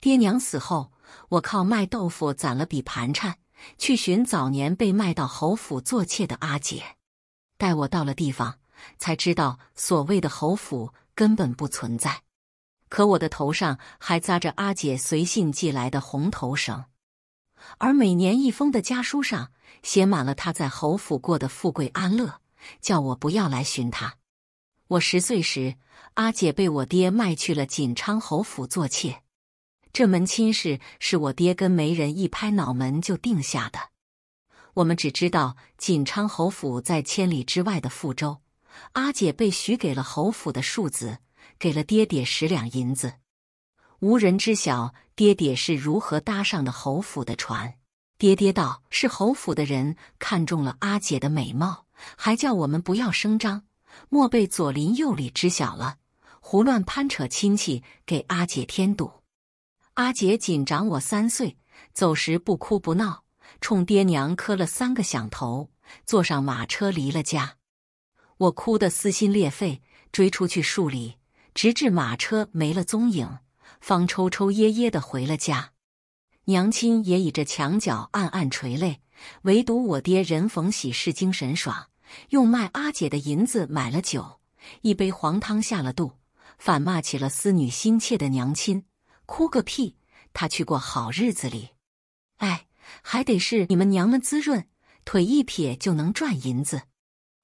爹娘死后，我靠卖豆腐攒了笔盘缠，去寻早年被卖到侯府做妾的阿姐。待我到了地方，才知道所谓的侯府根本不存在。可我的头上还扎着阿姐随信寄来的红头绳，而每年一封的家书上写满了她在侯府过的富贵安乐，叫我不要来寻她。我十岁时，阿姐被我爹卖去了锦昌侯府做妾。这门亲事是我爹跟媒人一拍脑门就定下的。我们只知道锦昌侯府在千里之外的富州，阿姐被许给了侯府的庶子，给了爹爹十两银子。无人知晓爹爹是如何搭上了侯府的船。爹爹道是侯府的人看中了阿姐的美貌，还叫我们不要声张，莫被左邻右里知晓了，胡乱攀扯亲戚，给阿姐添堵。阿姐仅长我三岁，走时不哭不闹，冲爹娘磕了三个响头，坐上马车离了家。我哭得撕心裂肺，追出去数里，直至马车没了踪影，方抽抽噎噎的回了家。娘亲也倚着墙角暗暗垂泪，唯独我爹人逢喜事精神爽，用卖阿姐的银子买了酒，一杯黄汤下了肚，反骂起了思女心切的娘亲。哭个屁！他去过好日子里，哎，还得是你们娘们滋润，腿一撇就能赚银子。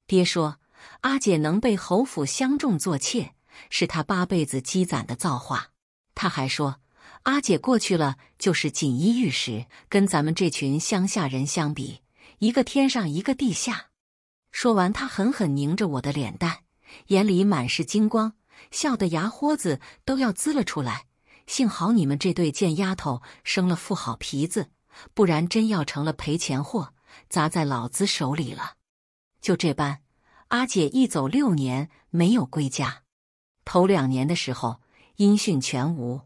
爹说阿姐能被侯府相中做妾，是他八辈子积攒的造化。他还说阿姐过去了就是锦衣玉食，跟咱们这群乡下人相比，一个天上一个地下。说完，他狠狠拧着我的脸蛋，眼里满是金光，笑得牙豁子都要滋了出来。幸好你们这对贱丫头生了副好皮子，不然真要成了赔钱货，砸在老子手里了。就这般，阿姐一走六年没有归家，头两年的时候音讯全无。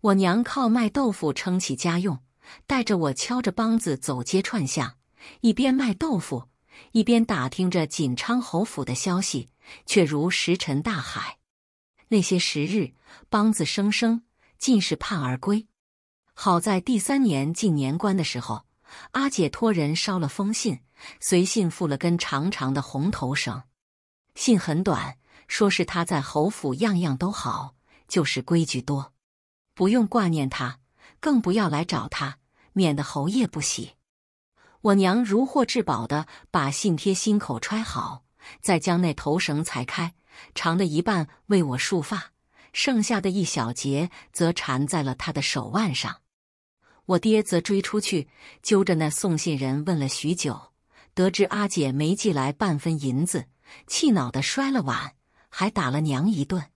我娘靠卖豆腐撑起家用，带着我敲着梆子走街串巷，一边卖豆腐，一边打听着锦昌侯府的消息，却如石沉大海。那些时日，梆子声声，尽是盼儿归。好在第三年近年关的时候，阿姐托人捎了封信，随信附了根长长的红头绳。信很短，说是他在侯府样样都好，就是规矩多，不用挂念他，更不要来找他，免得侯爷不喜。我娘如获至宝的把信贴心口揣好，再将那头绳裁开。长的一半为我束发，剩下的一小节则缠在了他的手腕上。我爹则追出去，揪着那送信人问了许久，得知阿姐没寄来半分银子，气恼地摔了碗，还打了娘一顿。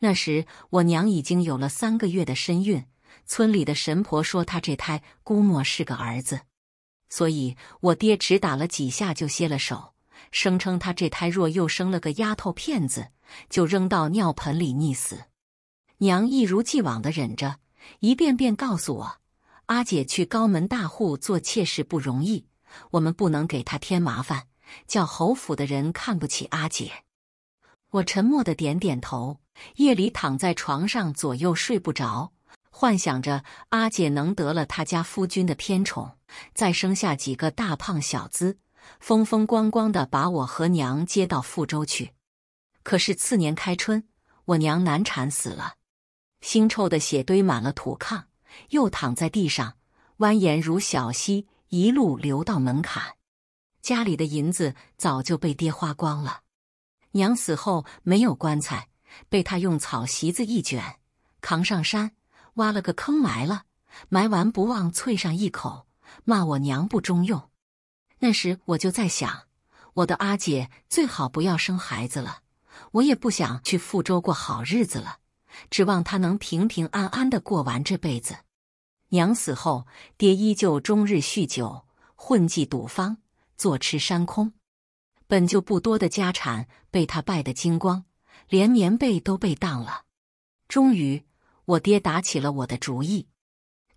那时我娘已经有了三个月的身孕，村里的神婆说她这胎估摸是个儿子，所以我爹只打了几下就歇了手。声称他这胎若又生了个丫头片子，就扔到尿盆里溺死。娘一如既往的忍着，一遍遍告诉我：“阿姐去高门大户做妾室不容易，我们不能给她添麻烦，叫侯府的人看不起阿姐。”我沉默的点点头。夜里躺在床上，左右睡不着，幻想着阿姐能得了她家夫君的偏宠，再生下几个大胖小子。风风光光的把我和娘接到富州去，可是次年开春，我娘难产死了，腥臭的血堆满了土炕，又躺在地上，蜿蜒如小溪，一路流到门槛。家里的银子早就被爹花光了，娘死后没有棺材，被他用草席子一卷，扛上山，挖了个坑埋了。埋完不忘啐上一口，骂我娘不中用。那时我就在想，我的阿姐最好不要生孩子了，我也不想去福州过好日子了，指望她能平平安安的过完这辈子。娘死后，爹依旧终日酗酒，混迹赌坊，坐吃山空。本就不多的家产被他败得精光，连棉被都被当了。终于，我爹打起了我的主意，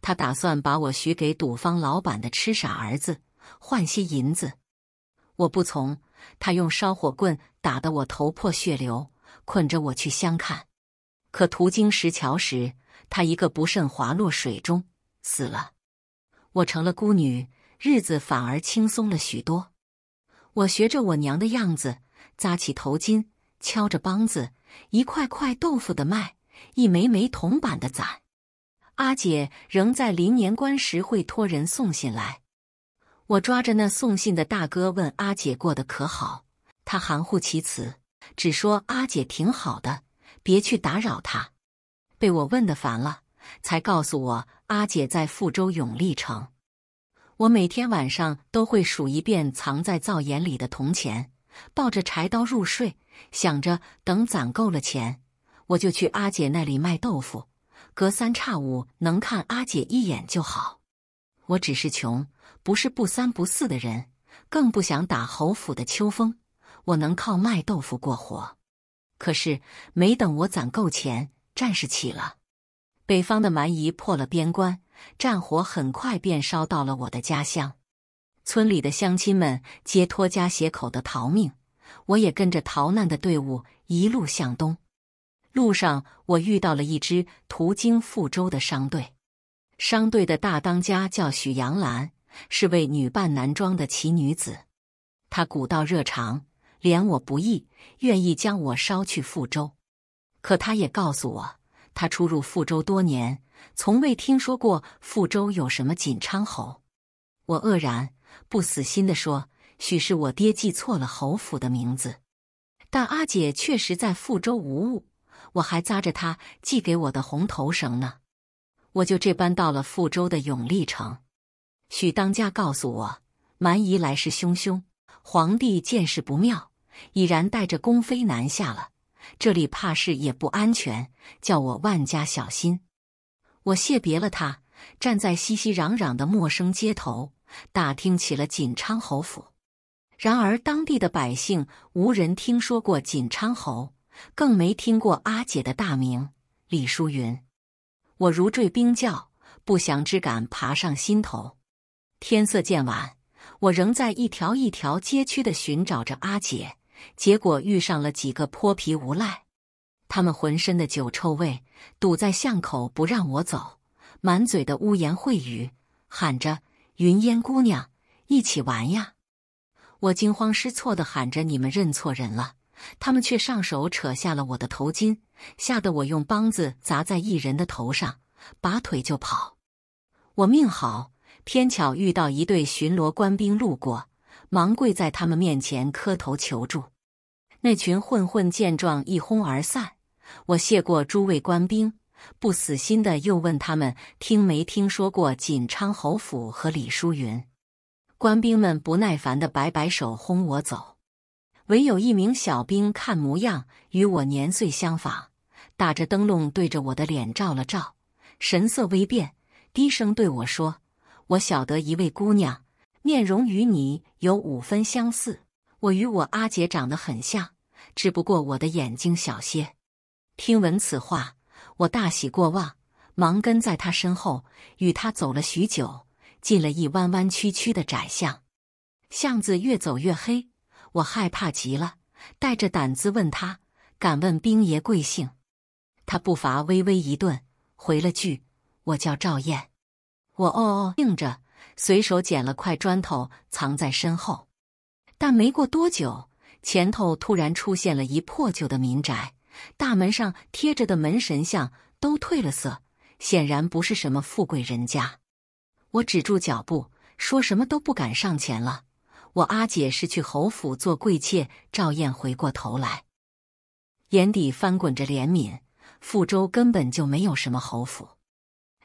他打算把我许给赌坊老板的痴傻儿子。换些银子，我不从。他用烧火棍打得我头破血流，捆着我去相看。可途经石桥时，他一个不慎滑落水中，死了。我成了孤女，日子反而轻松了许多。我学着我娘的样子，扎起头巾，敲着梆子，一块块豆腐的卖，一枚枚铜板的攒。阿姐仍在临年关时会托人送信来。我抓着那送信的大哥问阿姐过得可好，他含糊其辞，只说阿姐挺好的，别去打扰她。被我问的烦了，才告诉我阿姐在富州永利城。我每天晚上都会数一遍藏在灶眼里的铜钱，抱着柴刀入睡，想着等攒够了钱，我就去阿姐那里卖豆腐，隔三差五能看阿姐一眼就好。我只是穷。不是不三不四的人，更不想打侯府的秋风。我能靠卖豆腐过活，可是没等我攒够钱，战事起了。北方的蛮夷破了边关，战火很快便烧到了我的家乡。村里的乡亲们皆拖家携口的逃命，我也跟着逃难的队伍一路向东。路上，我遇到了一支途经富州的商队，商队的大当家叫许杨兰。是位女扮男装的奇女子，她古道热肠，怜我不易，愿意将我捎去富州。可她也告诉我，她出入富州多年，从未听说过富州有什么锦昌侯。我愕然，不死心的说：“许是我爹记错了侯府的名字，但阿姐确实在富州无误，我还扎着她寄给我的红头绳呢。”我就这般到了富州的永历城。许当家告诉我，蛮夷来势汹汹，皇帝见势不妙，已然带着宫妃南下了，这里怕是也不安全，叫我万家小心。我谢别了他，站在熙熙攘攘的陌生街头，打听起了锦昌侯府。然而当地的百姓无人听说过锦昌侯，更没听过阿姐的大名李淑云。我如坠冰窖，不祥之感爬上心头。天色渐晚，我仍在一条一条街区的寻找着阿姐，结果遇上了几个泼皮无赖，他们浑身的酒臭味，堵在巷口不让我走，满嘴的污言秽语，喊着“云烟姑娘，一起玩呀！”我惊慌失措的喊着“你们认错人了”，他们却上手扯下了我的头巾，吓得我用梆子砸在一人的头上，拔腿就跑。我命好。偏巧遇到一队巡逻官兵路过，忙跪在他们面前磕头求助。那群混混见状一哄而散。我谢过诸位官兵，不死心的又问他们听没听说过锦昌侯府和李淑云。官兵们不耐烦的摆摆手，轰我走。唯有一名小兵看模样与我年岁相仿，打着灯笼对着我的脸照了照，神色微变，低声对我说。我晓得一位姑娘，面容与你有五分相似。我与我阿姐长得很像，只不过我的眼睛小些。听闻此话，我大喜过望，忙跟在她身后，与他走了许久，进了一弯弯曲曲的窄巷。巷子越走越黑，我害怕极了，带着胆子问他：“敢问兵爷贵姓？”他步伐微微一顿，回了句：“我叫赵燕。”我哦哦应着，随手捡了块砖头藏在身后，但没过多久，前头突然出现了一破旧的民宅，大门上贴着的门神像都褪了色，显然不是什么富贵人家。我止住脚步，说什么都不敢上前了。我阿姐是去侯府做贵妾。赵燕回过头来，眼底翻滚着怜悯。富州根本就没有什么侯府。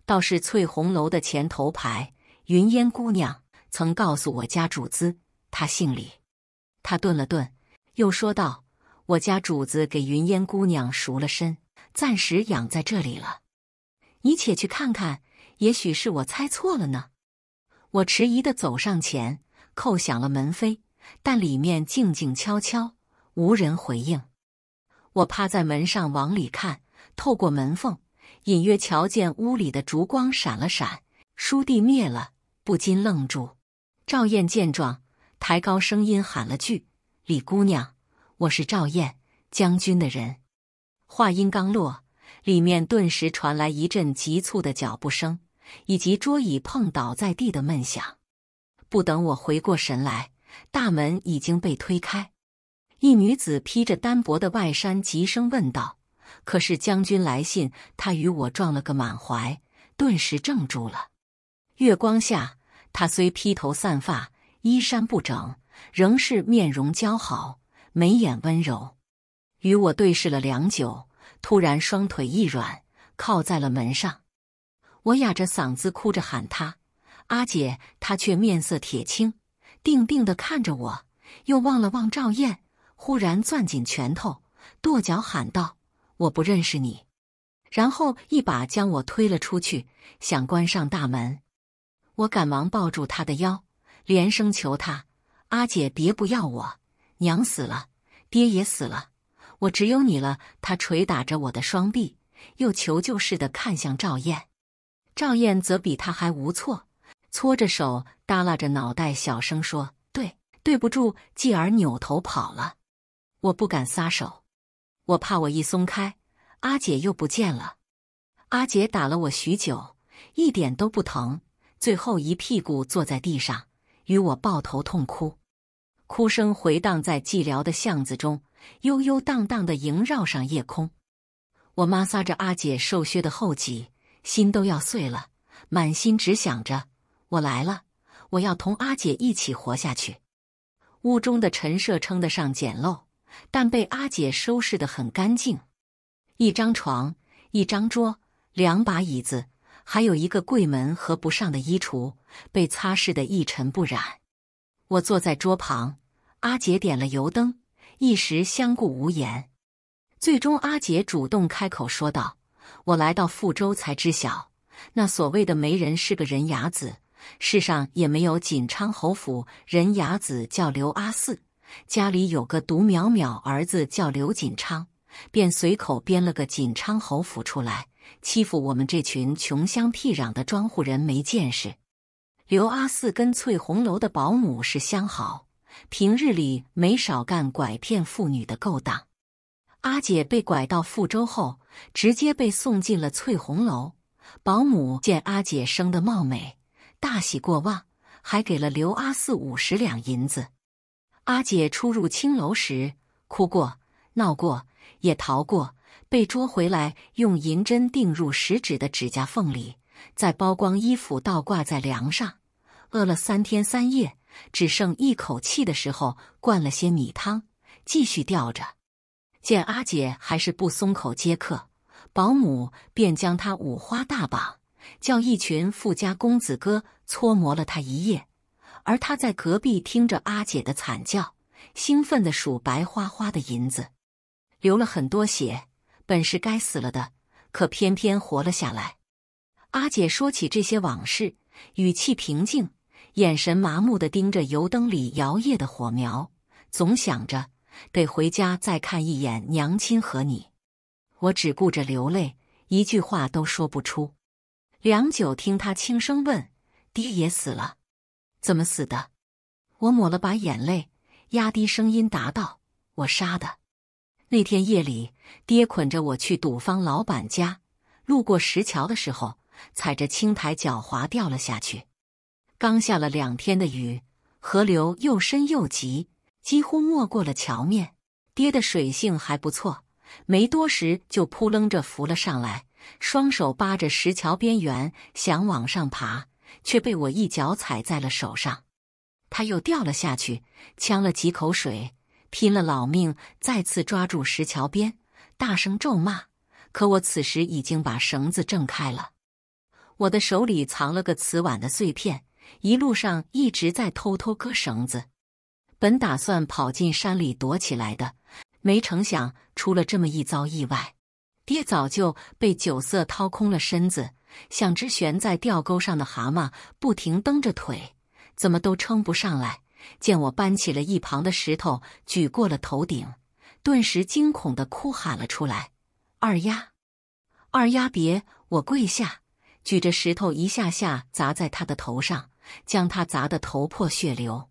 倒是翠红楼的前头牌云烟姑娘曾告诉我家主子，她姓李。她顿了顿，又说道：“我家主子给云烟姑娘赎了身，暂时养在这里了。你且去看看，也许是我猜错了呢。”我迟疑的走上前，叩响了门扉，但里面静静悄悄，无人回应。我趴在门上往里看，透过门缝。隐约瞧见屋里的烛光闪了闪，书地灭了，不禁愣住。赵燕见状，抬高声音喊了句：“李姑娘，我是赵燕，将军的人。”话音刚落，里面顿时传来一阵急促的脚步声，以及桌椅碰倒在地的闷响。不等我回过神来，大门已经被推开，一女子披着单薄的外衫，急声问道。可是将军来信，他与我撞了个满怀，顿时怔住了。月光下，他虽披头散发、衣衫不整，仍是面容姣好，眉眼温柔，与我对视了良久。突然双腿一软，靠在了门上。我哑着嗓子哭着喊他阿姐，他却面色铁青，定定地看着我，又望了望赵燕，忽然攥紧拳头，跺脚喊道。我不认识你，然后一把将我推了出去，想关上大门。我赶忙抱住他的腰，连声求他：“阿姐，别不要我，娘死了，爹也死了，我只有你了。”他捶打着我的双臂，又求救似的看向赵燕，赵燕则比他还无措，搓着手，耷拉着脑袋，小声说：“对，对不住。”继而扭头跑了。我不敢撒手。我怕我一松开，阿姐又不见了。阿姐打了我许久，一点都不疼，最后一屁股坐在地上，与我抱头痛哭，哭声回荡在寂寥的巷子中，悠悠荡荡的萦绕上夜空。我摩挲着阿姐瘦削的后脊，心都要碎了，满心只想着我来了，我要同阿姐一起活下去。屋中的陈设称得上简陋。但被阿姐收拾得很干净，一张床，一张桌，两把椅子，还有一个柜门和不上的衣橱，被擦拭得一尘不染。我坐在桌旁，阿姐点了油灯，一时相顾无言。最终，阿姐主动开口说道：“我来到富州才知晓，那所谓的媒人是个人牙子，世上也没有锦昌侯府人牙子叫刘阿四。”家里有个独苗苗，儿子叫刘锦昌，便随口编了个锦昌侯府出来，欺负我们这群穷乡僻壤的庄户人没见识。刘阿四跟翠红楼的保姆是相好，平日里没少干拐骗妇女的勾当。阿姐被拐到富州后，直接被送进了翠红楼。保姆见阿姐生得貌美，大喜过望，还给了刘阿四五十两银子。阿姐初入青楼时哭过、闹过，也逃过，被捉回来，用银针钉入食指的指甲缝里，再剥光衣服倒挂在梁上，饿了三天三夜，只剩一口气的时候灌了些米汤，继续吊着。见阿姐还是不松口接客，保姆便将她五花大绑，叫一群富家公子哥搓磨了她一夜。而他在隔壁听着阿姐的惨叫，兴奋地数白花花的银子，流了很多血，本是该死了的，可偏偏活了下来。阿姐说起这些往事，语气平静，眼神麻木地盯着油灯里摇曳的火苗，总想着得回家再看一眼娘亲和你。我只顾着流泪，一句话都说不出。良久，听他轻声问：“爹也死了？”怎么死的？我抹了把眼泪，压低声音答道：“我杀的。那天夜里，爹捆着我去赌方老板家，路过石桥的时候，踩着青苔，脚滑掉了下去。刚下了两天的雨，河流又深又急，几乎没过了桥面。爹的水性还不错，没多时就扑棱着浮了上来，双手扒着石桥边缘，想往上爬。”却被我一脚踩在了手上，他又掉了下去，呛了几口水，拼了老命再次抓住石桥边，大声咒骂。可我此时已经把绳子挣开了，我的手里藏了个瓷碗的碎片，一路上一直在偷偷割绳子。本打算跑进山里躲起来的，没成想出了这么一遭意外。爹早就被酒色掏空了身子。像只悬在钓钩上的蛤蟆，不停蹬着腿，怎么都撑不上来。见我搬起了一旁的石头，举过了头顶，顿时惊恐的哭喊了出来：“二丫，二丫，别！”我跪下，举着石头一下下砸在他的头上，将他砸得头破血流。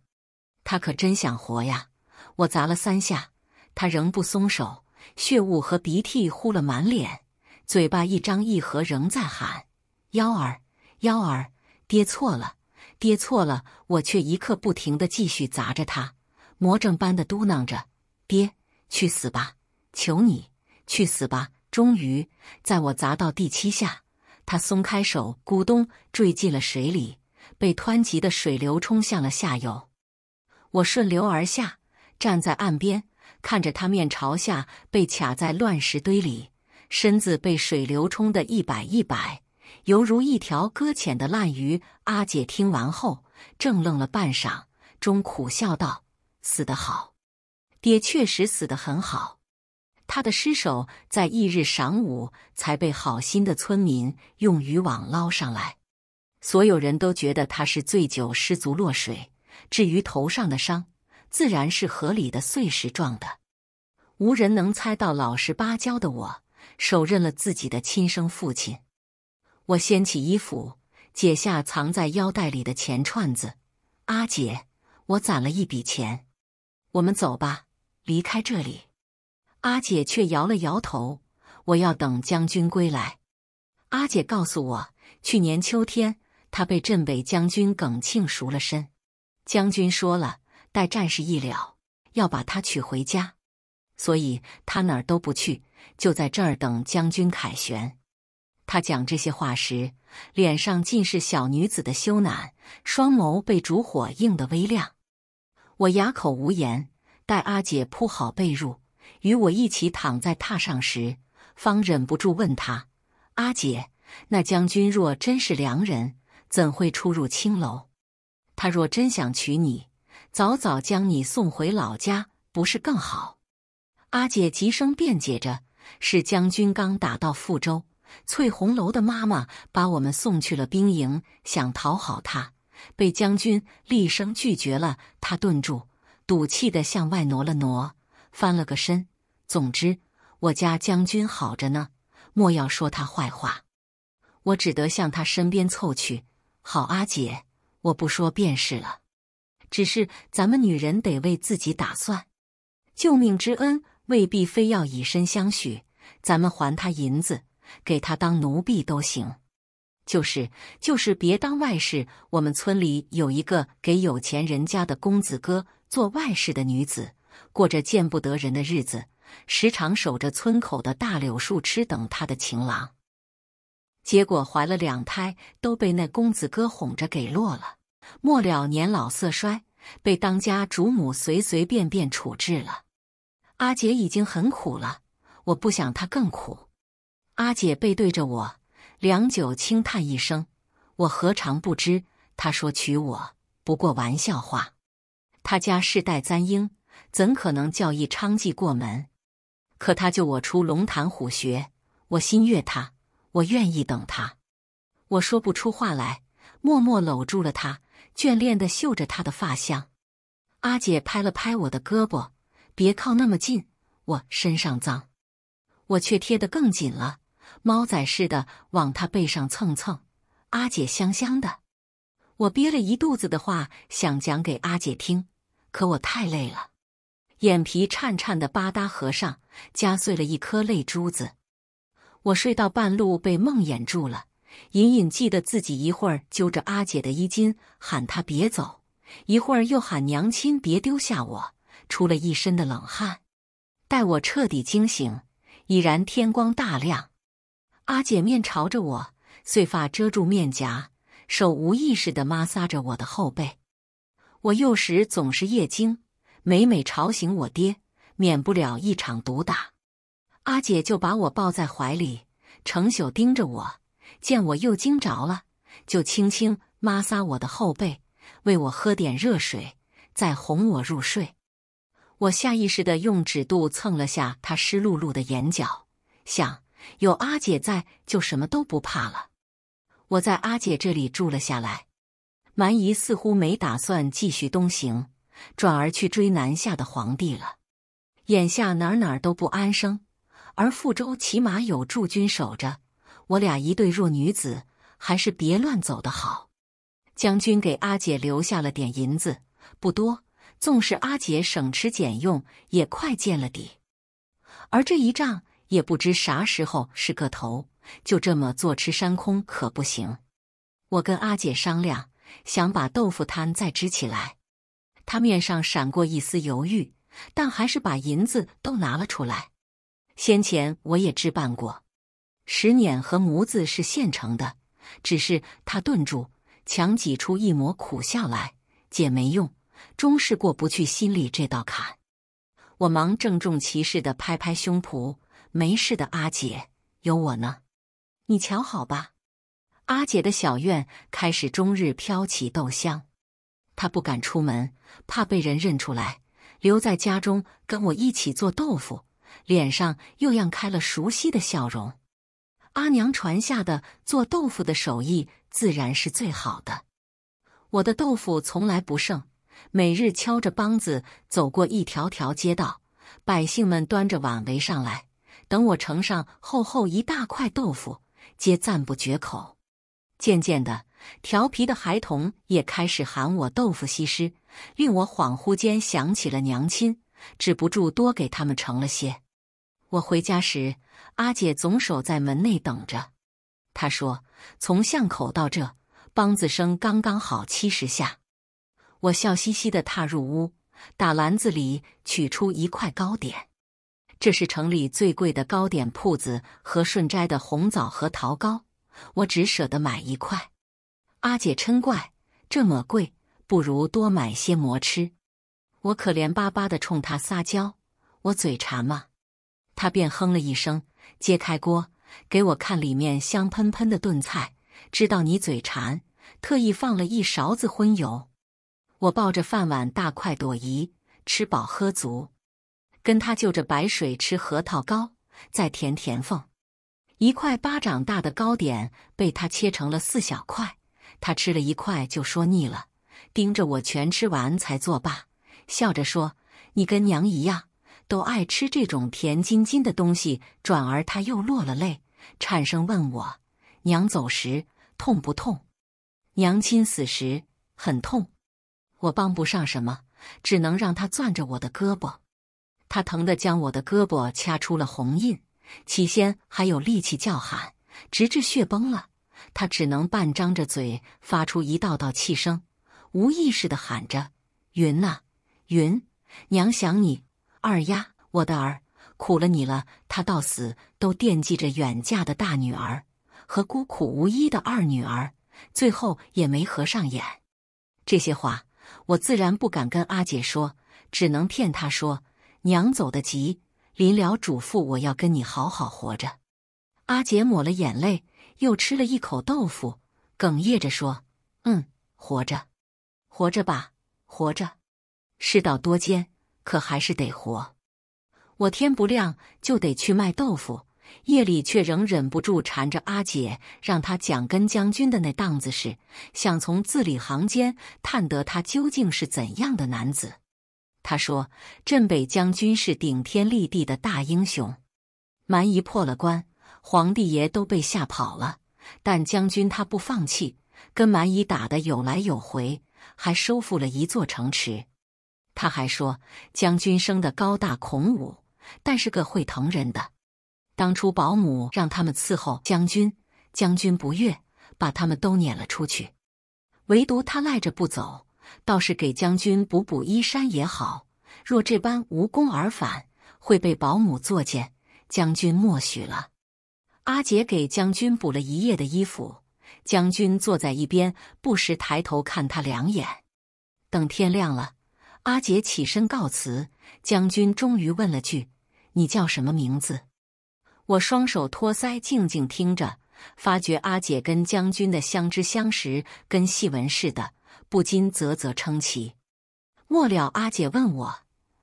他可真想活呀！我砸了三下，他仍不松手，血雾和鼻涕糊了满脸，嘴巴一张一合，仍在喊。幺儿，幺儿，爹错了，爹错了！我却一刻不停的继续砸着他，魔怔般的嘟囔着：“爹，去死吧！求你去死吧！”终于，在我砸到第七下，他松开手，咕咚坠进了水里，被湍急的水流冲向了下游。我顺流而下，站在岸边，看着他面朝下被卡在乱石堆里，身子被水流冲得一摆一摆。犹如一条搁浅的烂鱼。阿姐听完后，怔愣了半晌，终苦笑道：“死得好，爹确实死得很好。他的尸首在翌日晌午才被好心的村民用渔网捞上来。所有人都觉得他是醉酒失足落水，至于头上的伤，自然是河里的碎石撞的。无人能猜到，老实巴交的我手刃了自己的亲生父亲。”我掀起衣服，解下藏在腰带里的钱串子。阿姐，我攒了一笔钱，我们走吧，离开这里。阿姐却摇了摇头。我要等将军归来。阿姐告诉我，去年秋天她被镇北将军耿庆赎了身。将军说了，待战事一了，要把她娶回家。所以她哪儿都不去，就在这儿等将军凯旋。他讲这些话时，脸上尽是小女子的羞赧，双眸被烛火映得微亮。我哑口无言。待阿姐铺好被褥，与我一起躺在榻上时，方忍不住问他：“阿姐，那将军若真是良人，怎会出入青楼？他若真想娶你，早早将你送回老家，不是更好？”阿姐急声辩解着：“是将军刚打到富州。”翠红楼的妈妈把我们送去了兵营，想讨好他，被将军厉声拒绝了。他顿住，赌气的向外挪了挪，翻了个身。总之，我家将军好着呢，莫要说他坏话。我只得向他身边凑去。好阿姐，我不说便是了。只是咱们女人得为自己打算，救命之恩未必非要以身相许，咱们还他银子。给他当奴婢都行，就是就是别当外室。我们村里有一个给有钱人家的公子哥做外室的女子，过着见不得人的日子，时常守着村口的大柳树吃等他的情郎。结果怀了两胎，都被那公子哥哄着给落了。末了年老色衰，被当家主母随随便便处置了。阿杰已经很苦了，我不想他更苦。阿姐背对着我，良久轻叹一声。我何尝不知，他说娶我不过玩笑话。他家世代簪缨，怎可能叫一娼妓过门？可他救我出龙潭虎穴，我心悦他，我愿意等他。我说不出话来，默默搂住了他，眷恋的嗅着他的发香。阿姐拍了拍我的胳膊，别靠那么近，我身上脏。我却贴得更紧了。猫仔似的往他背上蹭蹭，阿姐香香的。我憋了一肚子的话想讲给阿姐听，可我太累了，眼皮颤颤的，吧嗒，合上，夹碎了一颗泪珠子。我睡到半路被梦魇住了，隐隐记得自己一会儿揪着阿姐的衣襟喊她别走，一会儿又喊娘亲别丢下我，出了一身的冷汗。待我彻底惊醒，已然天光大亮。阿姐面朝着我，碎发遮住面颊，手无意识的摩挲着我的后背。我幼时总是夜惊，每每吵醒我爹，免不了一场毒打。阿姐就把我抱在怀里，成宿盯着我。见我又惊着了，就轻轻摩挲我的后背，喂我喝点热水，再哄我入睡。我下意识的用指肚蹭了下她湿漉漉的眼角，想。有阿姐在，就什么都不怕了。我在阿姐这里住了下来。蛮夷似乎没打算继续东行，转而去追南下的皇帝了。眼下哪哪都不安生，而富州起码有驻军守着。我俩一对弱女子，还是别乱走的好。将军给阿姐留下了点银子，不多，纵使阿姐省吃俭用，也快见了底。而这一仗。也不知啥时候是个头，就这么坐吃山空可不行。我跟阿姐商量，想把豆腐摊再支起来。她面上闪过一丝犹豫，但还是把银子都拿了出来。先前我也置办过，石碾和模子是现成的，只是她顿住，强挤出一抹苦笑来。姐没用，终是过不去心里这道坎。我忙郑重其事地拍拍胸脯。没事的，阿姐有我呢。你瞧好吧，阿姐的小院开始终日飘起豆香。她不敢出门，怕被人认出来，留在家中跟我一起做豆腐，脸上又漾开了熟悉的笑容。阿娘传下的做豆腐的手艺自然是最好的，我的豆腐从来不剩。每日敲着梆子走过一条条街道，百姓们端着碗围上来。等我盛上厚厚一大块豆腐，皆赞不绝口。渐渐的，调皮的孩童也开始喊我“豆腐西施”，令我恍惚间想起了娘亲，止不住多给他们盛了些。我回家时，阿姐总守在门内等着。她说：“从巷口到这，梆子声刚刚好七十下。”我笑嘻嘻的踏入屋，打篮子里取出一块糕点。这是城里最贵的糕点铺子和顺斋的红枣核桃糕，我只舍得买一块。阿姐嗔怪：“这么贵，不如多买些馍吃。”我可怜巴巴的冲她撒娇：“我嘴馋嘛。”她便哼了一声，揭开锅给我看里面香喷喷的炖菜，知道你嘴馋，特意放了一勺子荤油。我抱着饭碗大快朵颐，吃饱喝足。跟他就着白水吃核桃糕，再填填缝，一块巴掌大的糕点被他切成了四小块。他吃了一块就说腻了，盯着我全吃完才作罢，笑着说：“你跟娘一样，都爱吃这种甜津津的东西。”转而他又落了泪，颤声问我：“娘走时痛不痛？”“娘亲死时很痛，我帮不上什么，只能让他攥着我的胳膊。”他疼得将我的胳膊掐出了红印，起先还有力气叫喊，直至血崩了，他只能半张着嘴发出一道道气声，无意识的喊着：“云呐，云，娘想你，二丫，我的儿，苦了你了。”他到死都惦记着远嫁的大女儿和孤苦无依的二女儿，最后也没合上眼。这些话我自然不敢跟阿姐说，只能骗她说。娘走得急，临了嘱咐我要跟你好好活着。阿姐抹了眼泪，又吃了一口豆腐，哽咽着说：“嗯，活着，活着吧，活着。世道多艰，可还是得活。我天不亮就得去卖豆腐，夜里却仍忍不住缠着阿姐，让她讲跟将军的那档子事，想从字里行间探得他究竟是怎样的男子。”他说：“镇北将军是顶天立地的大英雄，蛮夷破了关，皇帝爷都被吓跑了。但将军他不放弃，跟蛮夷打的有来有回，还收复了一座城池。”他还说：“将军生的高大孔武，但是个会疼人的。当初保姆让他们伺候将军，将军不悦，把他们都撵了出去，唯独他赖着不走。”倒是给将军补补衣衫也好。若这般无功而返，会被保姆作践，将军默许了。阿姐给将军补了一夜的衣服，将军坐在一边，不时抬头看他两眼。等天亮了，阿姐起身告辞。将军终于问了句：“你叫什么名字？”我双手托腮，静静听着，发觉阿姐跟将军的相知相识，跟戏文似的。不禁啧啧称奇。末了，阿姐问我：“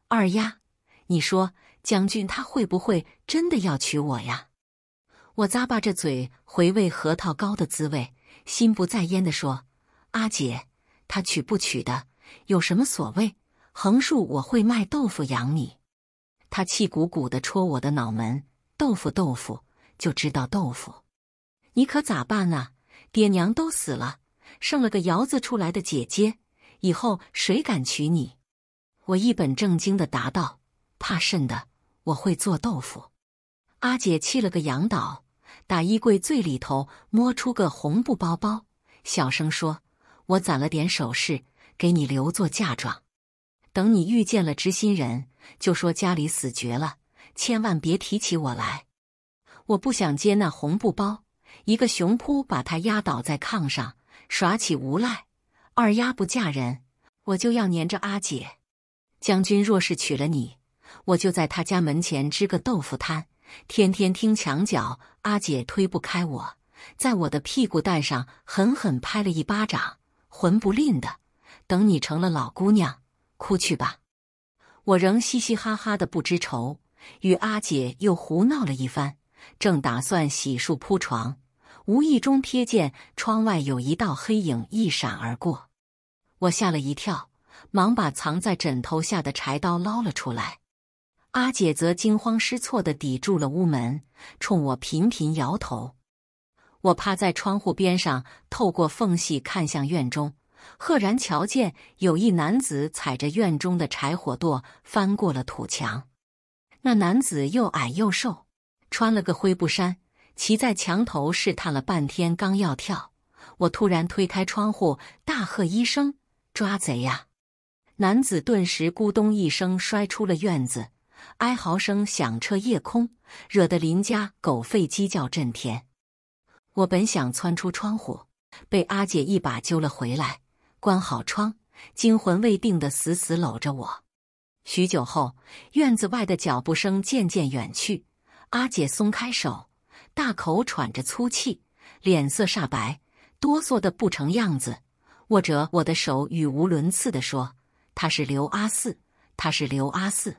二丫，你说将军他会不会真的要娶我呀？”我咂巴着嘴，回味核桃糕的滋味，心不在焉的说：“阿姐，他娶不娶的有什么所谓？横竖我会卖豆腐养你。”他气鼓鼓的戳我的脑门：“豆腐，豆腐，就知道豆腐，你可咋办啊？爹娘都死了。”生了个窑子出来的姐姐，以后谁敢娶你？我一本正经的答道：“怕甚的？我会做豆腐。”阿姐气了个仰倒，打衣柜最里头摸出个红布包包，小声说：“我攒了点首饰，给你留做嫁妆。等你遇见了知心人，就说家里死绝了，千万别提起我来。”我不想接那红布包，一个熊扑把他压倒在炕上。耍起无赖，二丫不嫁人，我就要粘着阿姐。将军若是娶了你，我就在他家门前支个豆腐摊，天天听墙角。阿姐推不开，我在我的屁股蛋上狠狠拍了一巴掌，魂不吝的。等你成了老姑娘，哭去吧。我仍嘻嘻哈哈的不知愁，与阿姐又胡闹了一番，正打算洗漱铺床。无意中瞥见窗外有一道黑影一闪而过，我吓了一跳，忙把藏在枕头下的柴刀捞了出来。阿姐则惊慌失措地抵住了屋门，冲我频频摇头。我趴在窗户边上，透过缝隙看向院中，赫然瞧见有一男子踩着院中的柴火垛翻过了土墙。那男子又矮又瘦，穿了个灰布衫。骑在墙头试探了半天，刚要跳，我突然推开窗户，大喝一声：“抓贼呀！”男子顿时咕咚一声摔出了院子，哀嚎声响彻夜空，惹得邻家狗吠鸡叫震天。我本想窜出窗户，被阿姐一把揪了回来，关好窗，惊魂未定的死死搂着我。许久后，院子外的脚步声渐渐远去，阿姐松开手。大口喘着粗气，脸色煞白，哆嗦得不成样子，握着我的手，语无伦次地说：“他是刘阿四，他是刘阿四，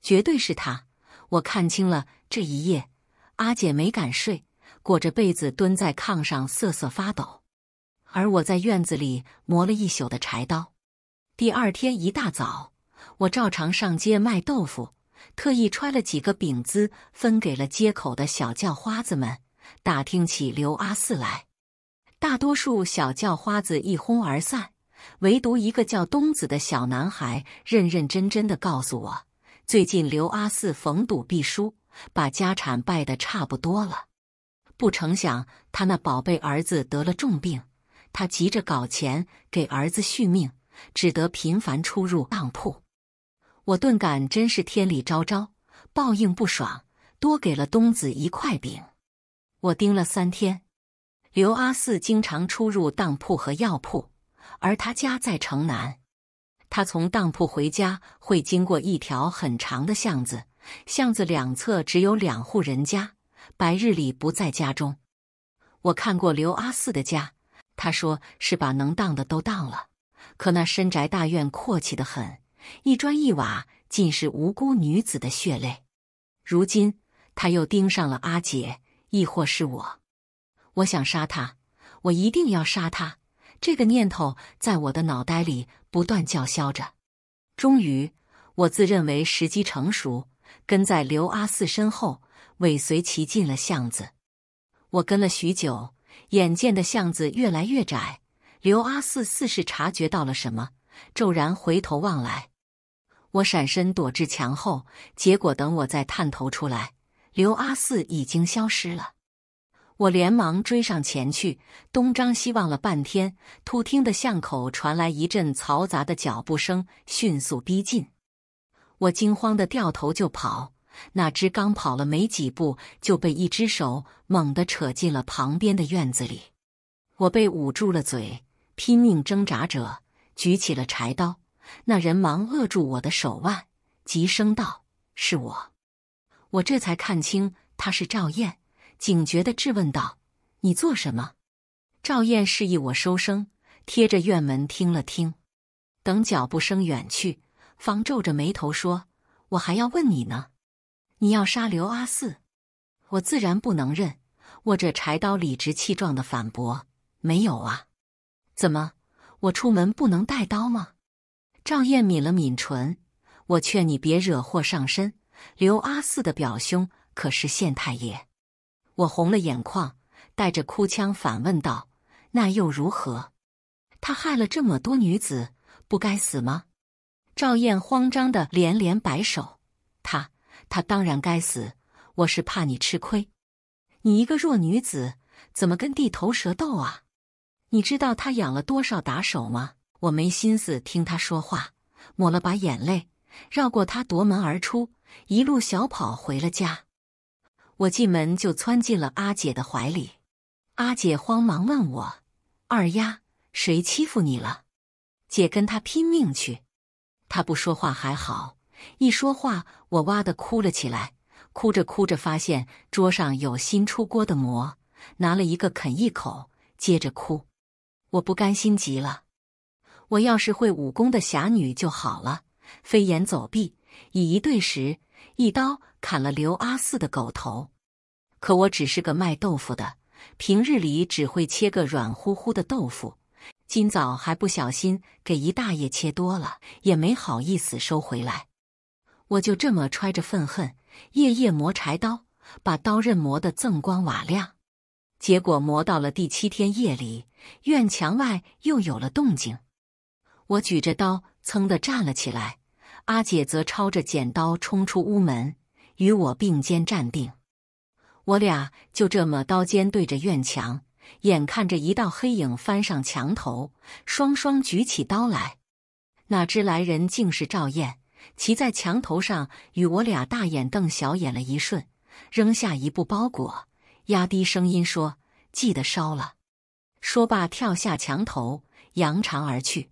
绝对是他！我看清了这一夜，阿姐没敢睡，裹着被子蹲在炕上瑟瑟发抖，而我在院子里磨了一宿的柴刀。第二天一大早，我照常上街卖豆腐。”特意揣了几个饼子，分给了街口的小叫花子们。打听起刘阿四来，大多数小叫花子一哄而散，唯独一个叫东子的小男孩认认真真的告诉我：最近刘阿四逢赌必输，把家产败得差不多了。不成想他那宝贝儿子得了重病，他急着搞钱给儿子续命，只得频繁出入当铺。我顿感真是天理昭昭，报应不爽。多给了东子一块饼，我盯了三天。刘阿四经常出入当铺和药铺，而他家在城南。他从当铺回家会经过一条很长的巷子，巷子两侧只有两户人家，白日里不在家中。我看过刘阿四的家，他说是把能当的都当了，可那深宅大院阔气的很。一砖一瓦尽是无辜女子的血泪，如今他又盯上了阿姐，亦或是我？我想杀他，我一定要杀他！这个念头在我的脑袋里不断叫嚣着。终于，我自认为时机成熟，跟在刘阿四身后，尾随其进了巷子。我跟了许久，眼见的巷子越来越窄，刘阿四似是察觉到了什么，骤然回头望来。我闪身躲至墙后，结果等我再探头出来，刘阿四已经消失了。我连忙追上前去，东张西望了半天，突听得巷口传来一阵嘈杂的脚步声，迅速逼近。我惊慌的掉头就跑，哪知刚跑了没几步，就被一只手猛地扯进了旁边的院子里。我被捂住了嘴，拼命挣扎着，举起了柴刀。那人忙扼住我的手腕，急声道：“是我。”我这才看清他是赵燕，警觉地质问道：“你做什么？”赵燕示意我收声，贴着院门听了听，等脚步声远去，方皱着眉头说：“我还要问你呢，你要杀刘阿四，我自然不能认。”握着柴刀，理直气壮的反驳：“没有啊，怎么我出门不能带刀吗？”赵燕抿了抿唇，我劝你别惹祸上身。刘阿四的表兄可是县太爷。我红了眼眶，带着哭腔反问道：“那又如何？他害了这么多女子，不该死吗？”赵燕慌张的连连摆手：“他，他当然该死。我是怕你吃亏。你一个弱女子，怎么跟地头蛇斗啊？你知道他养了多少打手吗？”我没心思听他说话，抹了把眼泪，绕过他夺门而出，一路小跑回了家。我进门就窜进了阿姐的怀里，阿姐慌忙问我：“二丫，谁欺负你了？”“姐跟他拼命去。”他不说话还好，一说话我哇的哭了起来。哭着哭着，发现桌上有新出锅的馍，拿了一个啃一口，接着哭。我不甘心极了。我要是会武功的侠女就好了，飞檐走壁，以一对十，一刀砍了刘阿四的狗头。可我只是个卖豆腐的，平日里只会切个软乎乎的豆腐，今早还不小心给一大爷切多了，也没好意思收回来。我就这么揣着愤恨，夜夜磨柴刀，把刀刃磨得锃光瓦亮。结果磨到了第七天夜里，院墙外又有了动静。我举着刀，噌的站了起来。阿姐则抄着剪刀冲出屋门，与我并肩站定。我俩就这么刀尖对着院墙，眼看着一道黑影翻上墙头，双双举起刀来。哪知来人竟是赵燕，骑在墙头上与我俩大眼瞪小眼了一瞬，扔下一部包裹，压低声音说：“记得烧了。”说罢跳下墙头，扬长而去。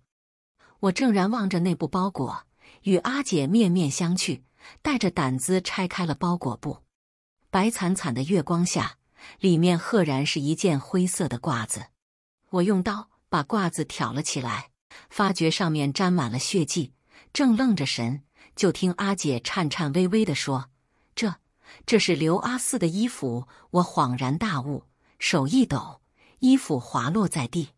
我正然望着那布包裹，与阿姐面面相觑，带着胆子拆开了包裹布。白惨惨的月光下，里面赫然是一件灰色的褂子。我用刀把褂子挑了起来，发觉上面沾满了血迹。正愣着神，就听阿姐颤颤巍巍的说：“这，这是刘阿四的衣服。”我恍然大悟，手一抖，衣服滑落在地。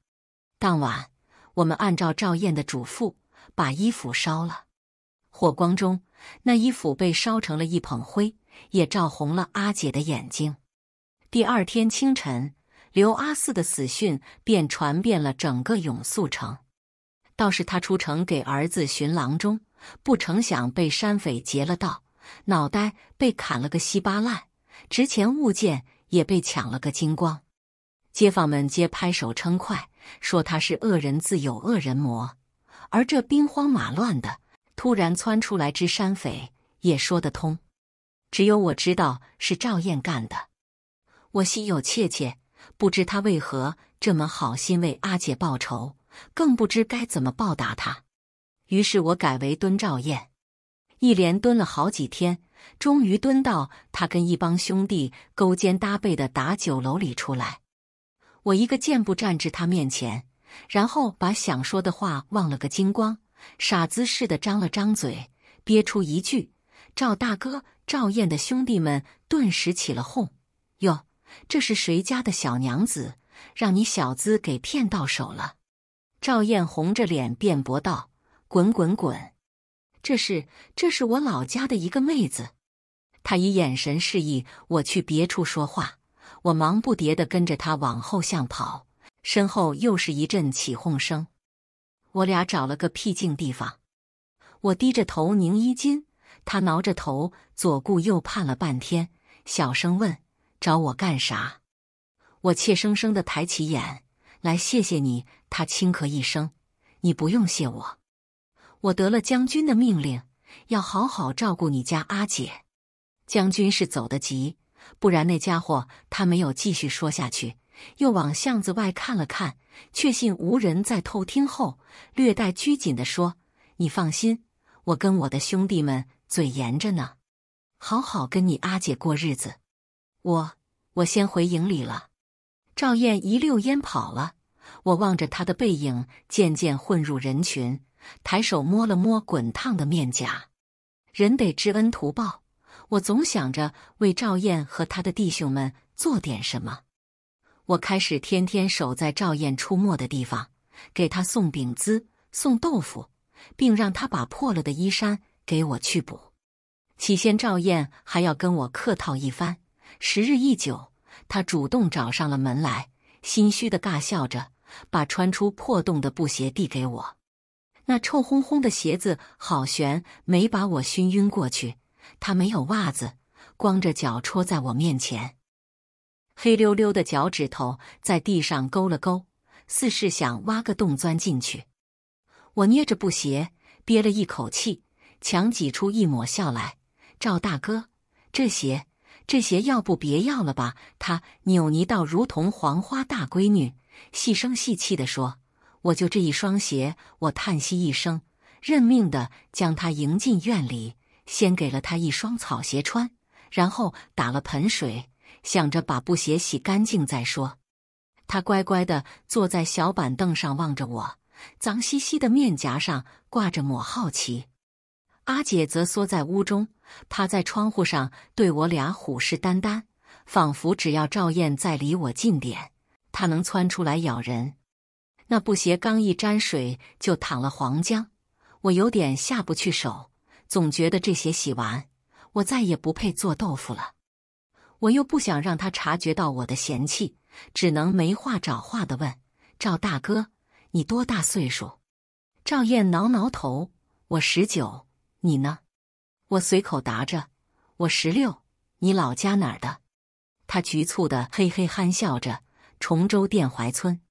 当晚。我们按照赵燕的嘱咐，把衣服烧了。火光中，那衣服被烧成了一捧灰，也照红了阿姐的眼睛。第二天清晨，刘阿四的死讯便传遍了整个永肃城。倒是他出城给儿子寻郎中，不成想被山匪劫了道，脑袋被砍了个稀巴烂，值钱物件也被抢了个精光。街坊们皆拍手称快。说他是恶人自有恶人磨，而这兵荒马乱的，突然窜出来之山匪也说得通。只有我知道是赵燕干的，我心有怯怯，不知他为何这么好心为阿姐报仇，更不知该怎么报答他。于是我改为蹲赵燕，一连蹲了好几天，终于蹲到他跟一帮兄弟勾肩搭背的打酒楼里出来。我一个箭步站至他面前，然后把想说的话忘了个精光，傻子似的张了张嘴，憋出一句：“赵大哥。”赵燕的兄弟们顿时起了哄：“哟，这是谁家的小娘子，让你小子给骗到手了？”赵燕红着脸辩驳道：“滚滚滚，这是这是我老家的一个妹子。”他以眼神示意我去别处说话。我忙不迭的跟着他往后巷跑，身后又是一阵起哄声。我俩找了个僻静地方，我低着头拧衣襟，他挠着头左顾右盼了半天，小声问：“找我干啥？”我怯生生的抬起眼来：“谢谢你。”他轻咳一声：“你不用谢我，我得了将军的命令，要好好照顾你家阿姐。将军是走得急。”不然，那家伙他没有继续说下去，又往巷子外看了看，确信无人在偷听后，略带拘谨地说：“你放心，我跟我的兄弟们嘴严着呢，好好跟你阿姐过日子。我，我先回营里了。”赵燕一溜烟跑了。我望着他的背影渐渐混入人群，抬手摸了摸滚烫的面颊，人得知恩图报。我总想着为赵燕和他的弟兄们做点什么。我开始天天守在赵燕出没的地方，给他送饼子、送豆腐，并让他把破了的衣衫给我去补。起先赵燕还要跟我客套一番，时日一久，他主动找上了门来，心虚的尬笑着把穿出破洞的布鞋递给我。那臭烘烘的鞋子，好悬没把我熏晕过去。他没有袜子，光着脚戳在我面前，黑溜溜的脚趾头在地上勾了勾，似是想挖个洞钻进去。我捏着布鞋，憋了一口气，强挤出一抹笑来：“赵大哥，这鞋，这鞋，要不别要了吧？”他扭捏到如同黄花大闺女，细声细气的说：“我就这一双鞋。”我叹息一声，认命的将他迎进院里。先给了他一双草鞋穿，然后打了盆水，想着把布鞋洗干净再说。他乖乖的坐在小板凳上望着我，脏兮兮的面颊上挂着抹好奇。阿姐则缩在屋中，趴在窗户上对我俩虎视眈眈，仿佛只要赵燕再离我近点，她能窜出来咬人。那布鞋刚一沾水就淌了黄浆，我有点下不去手。总觉得这些洗完，我再也不配做豆腐了。我又不想让他察觉到我的嫌弃，只能没话找话的问：“赵大哥，你多大岁数？”赵燕挠挠头：“我十九，你呢？”我随口答着：“我十六。”你老家哪儿的？他局促的嘿嘿憨笑着：“崇州甸怀村，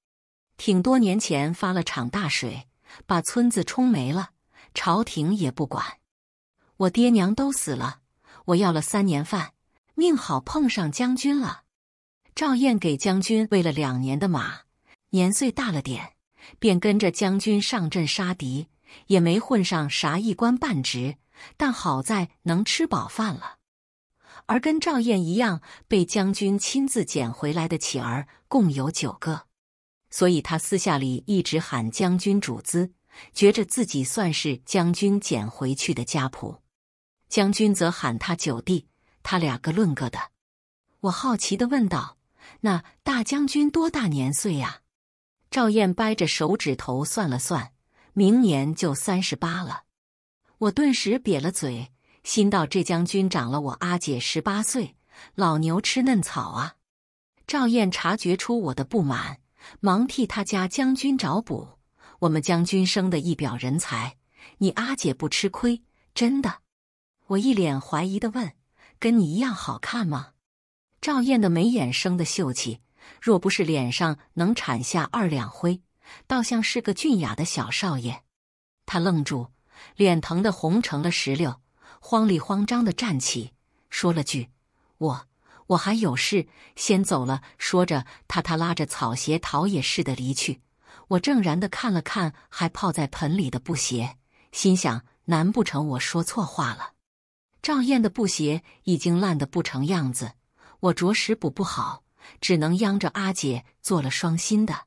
挺多年前发了场大水，把村子冲没了，朝廷也不管。”我爹娘都死了，我要了三年饭，命好碰上将军了。赵燕给将军喂了两年的马，年岁大了点，便跟着将军上阵杀敌，也没混上啥一官半职，但好在能吃饱饭了。而跟赵燕一样被将军亲自捡回来的乞儿共有九个，所以他私下里一直喊将军主子，觉着自己算是将军捡回去的家仆。将军则喊他九弟，他俩个论个的。我好奇的问道：“那大将军多大年岁呀？”赵燕掰着手指头算了算，明年就三十八了。我顿时瘪了嘴，心道这将军长了我阿姐十八岁，老牛吃嫩草啊！赵燕察觉出我的不满，忙替他家将军找补：“我们将军生的一表人才，你阿姐不吃亏，真的。”我一脸怀疑的问：“跟你一样好看吗？”赵燕的眉眼生的秀气，若不是脸上能产下二两灰，倒像是个俊雅的小少爷。他愣住，脸疼的红成了石榴，慌里慌张的站起，说了句：“我我还有事先走了。”说着，他他拉着草鞋逃也似的离去。我怔然的看了看还泡在盆里的布鞋，心想：难不成我说错话了？赵燕的布鞋已经烂得不成样子，我着实补不好，只能央着阿姐做了双新的。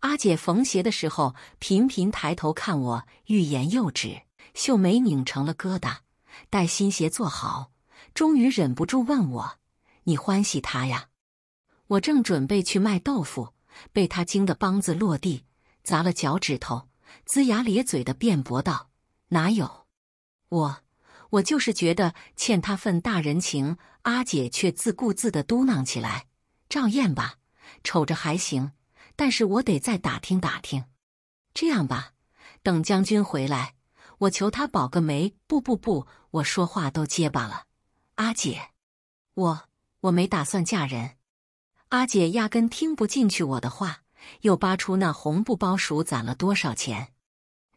阿姐缝鞋的时候频频抬头看我，欲言又止，秀眉拧成了疙瘩。待新鞋做好，终于忍不住问我：“你欢喜他呀？”我正准备去卖豆腐，被他惊得梆子落地，砸了脚趾头，龇牙咧嘴的辩驳道：“哪有，我。”我就是觉得欠他份大人情，阿姐却自顾自的嘟囔起来：“照验吧，瞅着还行，但是我得再打听打听。这样吧，等将军回来，我求他保个媒。不不不，我说话都结巴了。阿姐，我我没打算嫁人。阿姐压根听不进去我的话，又扒出那红布包鼠攒了多少钱，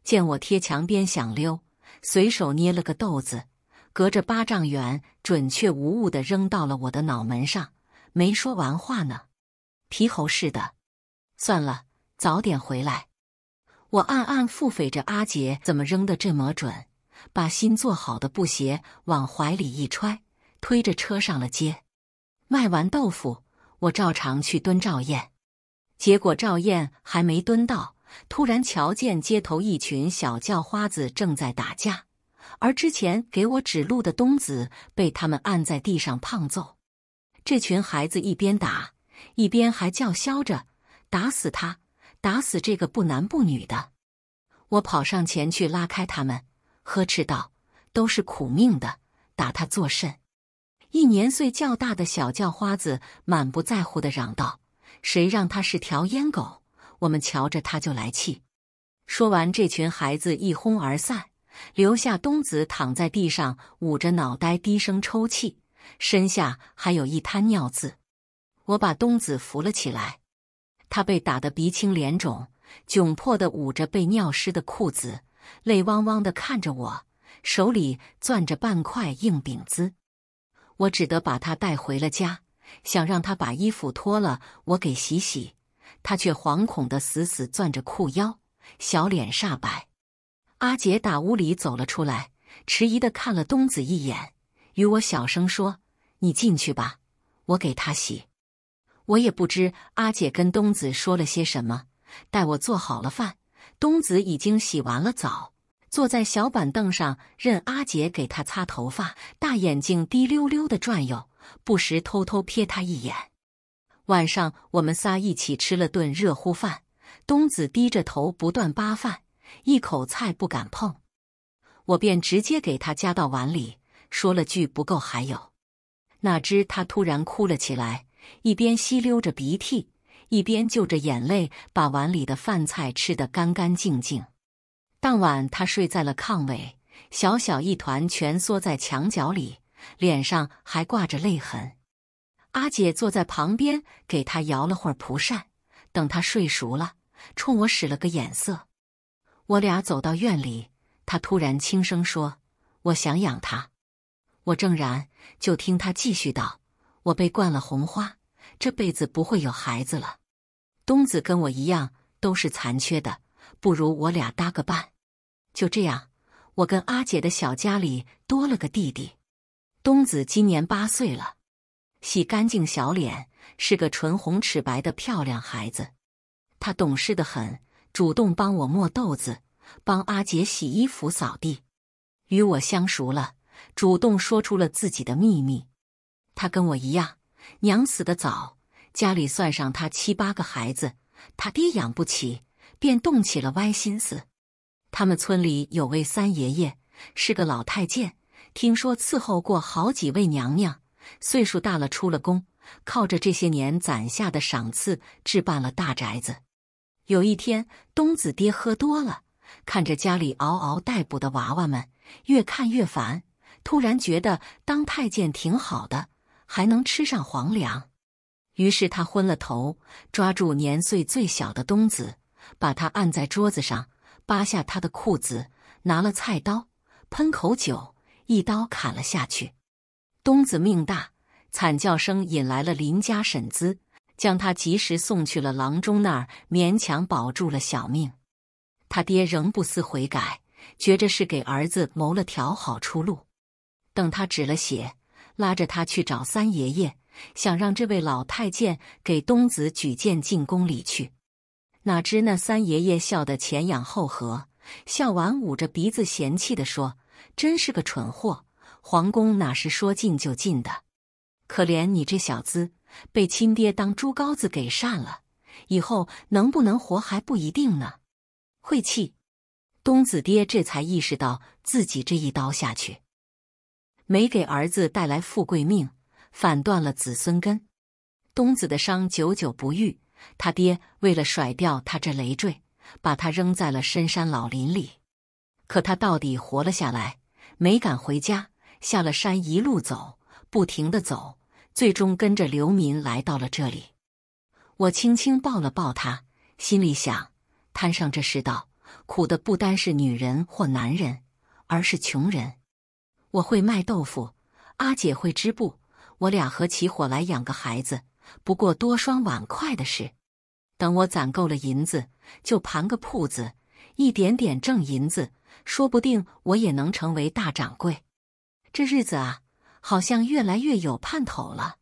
见我贴墙边想溜。”随手捏了个豆子，隔着八丈远，准确无误的扔到了我的脑门上。没说完话呢，皮猴似的。算了，早点回来。我暗暗腹诽着阿杰怎么扔的这么准。把新做好的布鞋往怀里一揣，推着车上了街。卖完豆腐，我照常去蹲赵燕，结果赵燕还没蹲到。突然瞧见街头一群小叫花子正在打架，而之前给我指路的东子被他们按在地上胖揍。这群孩子一边打一边还叫嚣着：“打死他，打死这个不男不女的！”我跑上前去拉开他们，呵斥道：“都是苦命的，打他作甚？”一年岁较大的小叫花子满不在乎的嚷道：“谁让他是条烟狗？”我们瞧着他就来气。说完，这群孩子一哄而散，留下东子躺在地上，捂着脑袋低声抽泣，身下还有一滩尿渍。我把东子扶了起来，他被打得鼻青脸肿，窘迫的捂着被尿湿的裤子，泪汪汪的看着我，手里攥着半块硬饼子。我只得把他带回了家，想让他把衣服脱了，我给洗洗。他却惶恐地死死攥着裤腰，小脸煞白。阿姐打屋里走了出来，迟疑地看了东子一眼，与我小声说：“你进去吧，我给他洗。”我也不知阿姐跟东子说了些什么。待我做好了饭，东子已经洗完了澡，坐在小板凳上，任阿姐给他擦头发，大眼睛滴溜溜地转悠，不时偷偷瞥他一眼。晚上，我们仨一起吃了顿热乎饭。东子低着头，不断扒饭，一口菜不敢碰。我便直接给他夹到碗里，说了句“不够，还有”。哪知他突然哭了起来，一边吸溜着鼻涕，一边就着眼泪把碗里的饭菜吃得干干净净。当晚，他睡在了炕尾，小小一团，蜷缩在墙角里，脸上还挂着泪痕。阿姐坐在旁边，给她摇了会儿蒲扇，等她睡熟了，冲我使了个眼色。我俩走到院里，她突然轻声说：“我想养他。”我正然，就听她继续道：“我被灌了红花，这辈子不会有孩子了。东子跟我一样，都是残缺的，不如我俩搭个伴。就这样，我跟阿姐的小家里多了个弟弟。东子今年八岁了。”洗干净小脸，是个唇红齿白的漂亮孩子。他懂事的很，主动帮我磨豆子，帮阿姐洗衣服、扫地。与我相熟了，主动说出了自己的秘密。他跟我一样，娘死的早，家里算上他七八个孩子，他爹养不起，便动起了歪心思。他们村里有位三爷爷，是个老太监，听说伺候过好几位娘娘。岁数大了，出了宫，靠着这些年攒下的赏赐置办了大宅子。有一天，冬子爹喝多了，看着家里嗷嗷待哺的娃娃们，越看越烦，突然觉得当太监挺好的，还能吃上皇粮。于是他昏了头，抓住年岁最小的冬子，把他按在桌子上，扒下他的裤子，拿了菜刀，喷口酒，一刀砍了下去。冬子命大，惨叫声引来了邻家婶子，将他及时送去了郎中那儿，勉强保住了小命。他爹仍不思悔改，觉着是给儿子谋了条好出路。等他止了血，拉着他去找三爷爷，想让这位老太监给冬子举荐进宫里去。哪知那三爷爷笑得前仰后合，笑完捂着鼻子嫌弃地说：“真是个蠢货。”皇宫哪是说进就进的？可怜你这小子，被亲爹当猪羔子给扇了，以后能不能活还不一定呢！晦气！东子爹这才意识到，自己这一刀下去，没给儿子带来富贵命，反断了子孙根。东子的伤久久不愈，他爹为了甩掉他这累赘，把他扔在了深山老林里。可他到底活了下来，没敢回家。下了山，一路走，不停的走，最终跟着流民来到了这里。我轻轻抱了抱他，心里想：摊上这世道，苦的不单是女人或男人，而是穷人。我会卖豆腐，阿姐会织布，我俩合起伙来养个孩子，不过多双碗筷的事。等我攒够了银子，就盘个铺子，一点点挣银子，说不定我也能成为大掌柜。这日子啊，好像越来越有盼头了。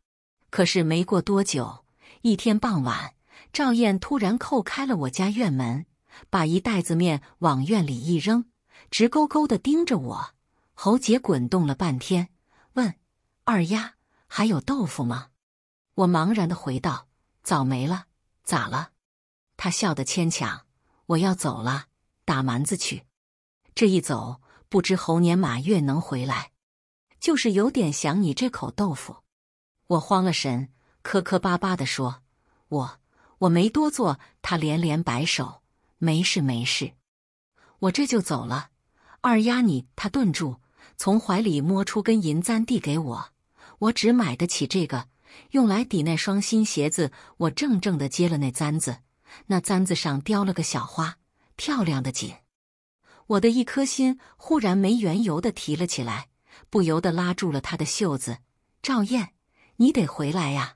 可是没过多久，一天傍晚，赵燕突然叩开了我家院门，把一袋子面往院里一扔，直勾勾的盯着我，喉结滚动了半天，问：“二丫，还有豆腐吗？”我茫然的回道：“早没了，咋了？”他笑得牵强：“我要走了，打蛮子去。这一走，不知猴年马月能回来。”就是有点想你这口豆腐，我慌了神，磕磕巴巴地说：“我我没多做。”他连连摆手：“没事没事，我这就走了。”二丫，你他顿住，从怀里摸出根银簪递给我。我只买得起这个，用来抵那双新鞋子。我怔怔地接了那簪子，那簪子上雕了个小花，漂亮的紧。我的一颗心忽然没缘由地提了起来。不由得拉住了他的袖子，赵燕，你得回来呀！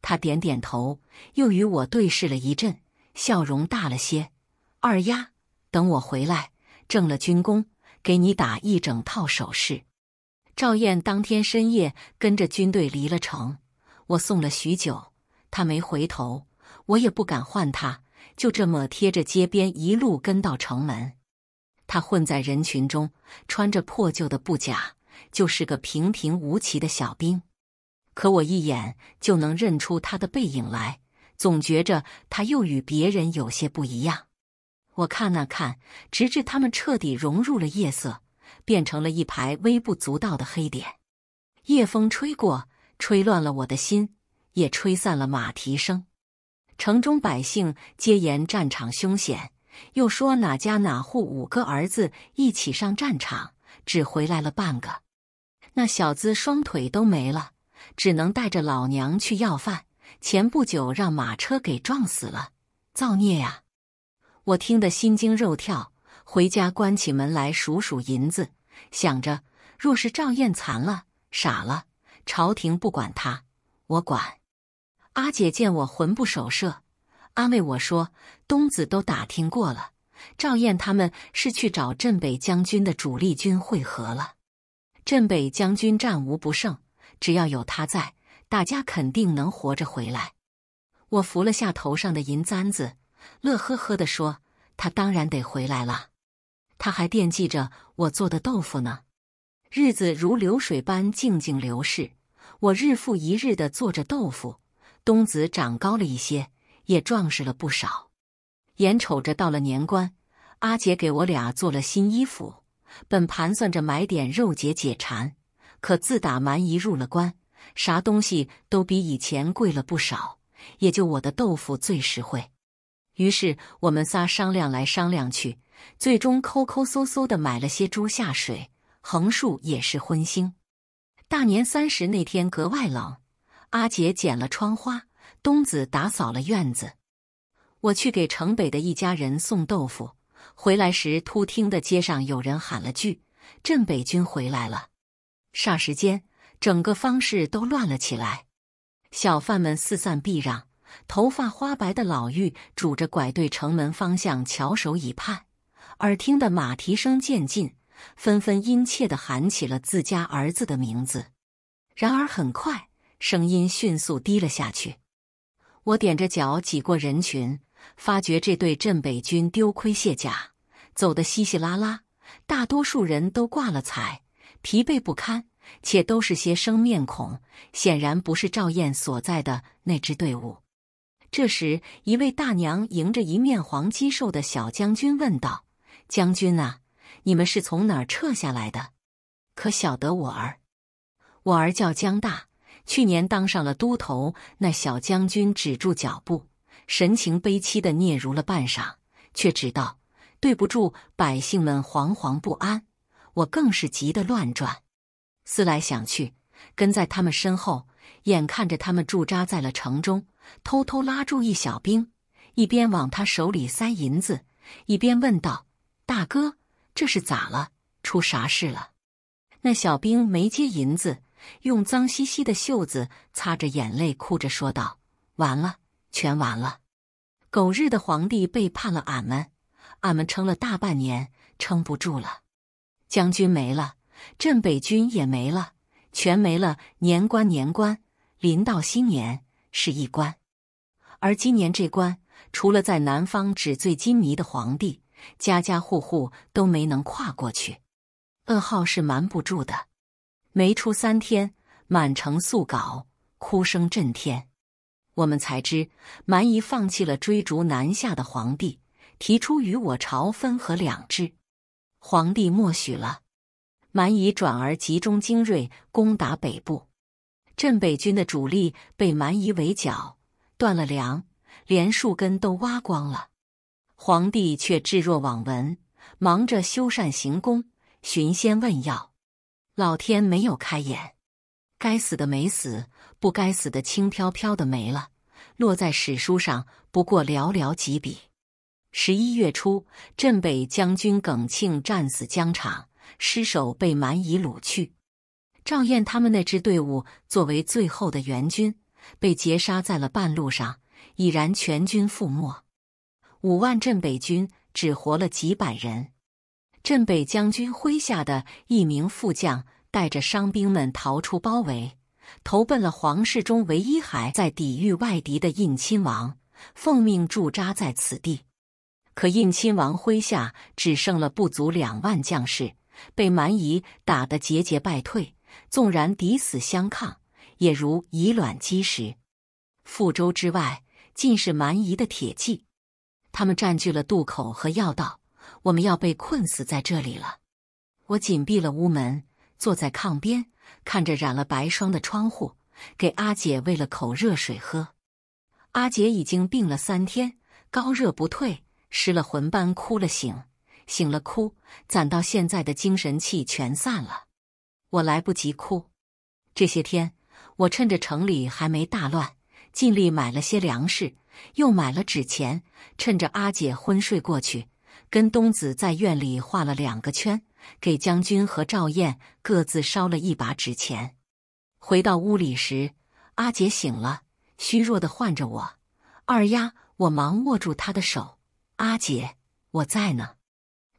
他点点头，又与我对视了一阵，笑容大了些。二丫，等我回来，挣了军功，给你打一整套首饰。赵燕当天深夜跟着军队离了城，我送了许久，他没回头，我也不敢唤他，就这么贴着街边一路跟到城门。他混在人群中，穿着破旧的布甲。就是个平平无奇的小兵，可我一眼就能认出他的背影来，总觉着他又与别人有些不一样。我看了看，直至他们彻底融入了夜色，变成了一排微不足道的黑点。夜风吹过，吹乱了我的心，也吹散了马蹄声。城中百姓皆言战场凶险，又说哪家哪户五个儿子一起上战场，只回来了半个。那小子双腿都没了，只能带着老娘去要饭。前不久让马车给撞死了，造孽呀！我听得心惊肉跳，回家关起门来数数银子，想着若是赵燕残了、傻了，朝廷不管他，我管。阿姐见我魂不守舍，安慰我说：“东子都打听过了，赵燕他们是去找镇北将军的主力军会合了。”镇北将军战无不胜，只要有他在，大家肯定能活着回来。我扶了下头上的银簪子，乐呵呵地说：“他当然得回来了，他还惦记着我做的豆腐呢。”日子如流水般静静流逝，我日复一日地做着豆腐。冬子长高了一些，也壮实了不少。眼瞅着到了年关，阿姐给我俩做了新衣服。本盘算着买点肉解解馋，可自打蛮夷入了关，啥东西都比以前贵了不少，也就我的豆腐最实惠。于是我们仨商量来商量去，最终抠抠搜搜的买了些猪下水，横竖也是荤腥。大年三十那天格外冷，阿杰剪了窗花，东子打扫了院子，我去给城北的一家人送豆腐。回来时，突听得街上有人喊了句：“镇北军回来了！”霎时间，整个方式都乱了起来，小贩们四散避让。头发花白的老妪拄着拐，对城门方向翘首以盼，耳听的马蹄声渐近，纷纷殷切的喊起了自家儿子的名字。然而，很快声音迅速低了下去。我踮着脚挤过人群。发觉这对镇北军丢盔卸甲，走得稀稀拉拉，大多数人都挂了彩，疲惫不堪，且都是些生面孔，显然不是赵燕所在的那支队伍。这时，一位大娘迎着一面黄肌瘦的小将军问道：“将军啊，你们是从哪儿撤下来的？可晓得我儿？我儿叫江大，去年当上了都头。”那小将军止住脚步。神情悲戚的嗫嚅了半晌，却只道：“对不住百姓们惶惶不安，我更是急得乱转。”思来想去，跟在他们身后，眼看着他们驻扎在了城中，偷偷拉住一小兵，一边往他手里塞银子，一边问道：“大哥，这是咋了？出啥事了？”那小兵没接银子，用脏兮兮的袖子擦着眼泪，哭着说道：“完了。”全完了！狗日的皇帝背叛了俺们，俺们撑了大半年，撑不住了。将军没了，镇北军也没了，全没了。年关年关，临到新年是一关，而今年这关，除了在南方纸醉金迷的皇帝，家家户户都没能跨过去。噩耗是瞒不住的，没出三天，满城诉稿，哭声震天。我们才知，蛮夷放弃了追逐南下的皇帝，提出与我朝分合两制，皇帝默许了。蛮夷转而集中精锐攻打北部，镇北军的主力被蛮夷围剿，断了粮，连树根都挖光了。皇帝却置若罔闻，忙着修缮行宫，寻仙问药。老天没有开眼。该死的没死，不该死的轻飘飘的没了，落在史书上不过寥寥几笔。十一月初，镇北将军耿庆战死疆场，尸首被蛮夷掳去。赵燕他们那支队伍作为最后的援军，被截杀在了半路上，已然全军覆没。五万镇北军只活了几百人，镇北将军麾下的一名副将。带着伤兵们逃出包围，投奔了皇室中唯一还在抵御外敌的印亲王，奉命驻扎在此地。可印亲王麾下只剩了不足两万将士，被蛮夷打得节节败退，纵然抵死相抗，也如以卵击石。覆舟之外尽是蛮夷的铁骑，他们占据了渡口和要道，我们要被困死在这里了。我紧闭了屋门。坐在炕边，看着染了白霜的窗户，给阿姐喂了口热水喝。阿姐已经病了三天，高热不退，失了魂般哭了醒，醒了哭，攒到现在的精神气全散了。我来不及哭。这些天，我趁着城里还没大乱，尽力买了些粮食，又买了纸钱，趁着阿姐昏睡过去，跟东子在院里画了两个圈。给将军和赵燕各自烧了一把纸钱。回到屋里时，阿姐醒了，虚弱的唤着我：“二丫。”我忙握住她的手：“阿姐，我在呢。”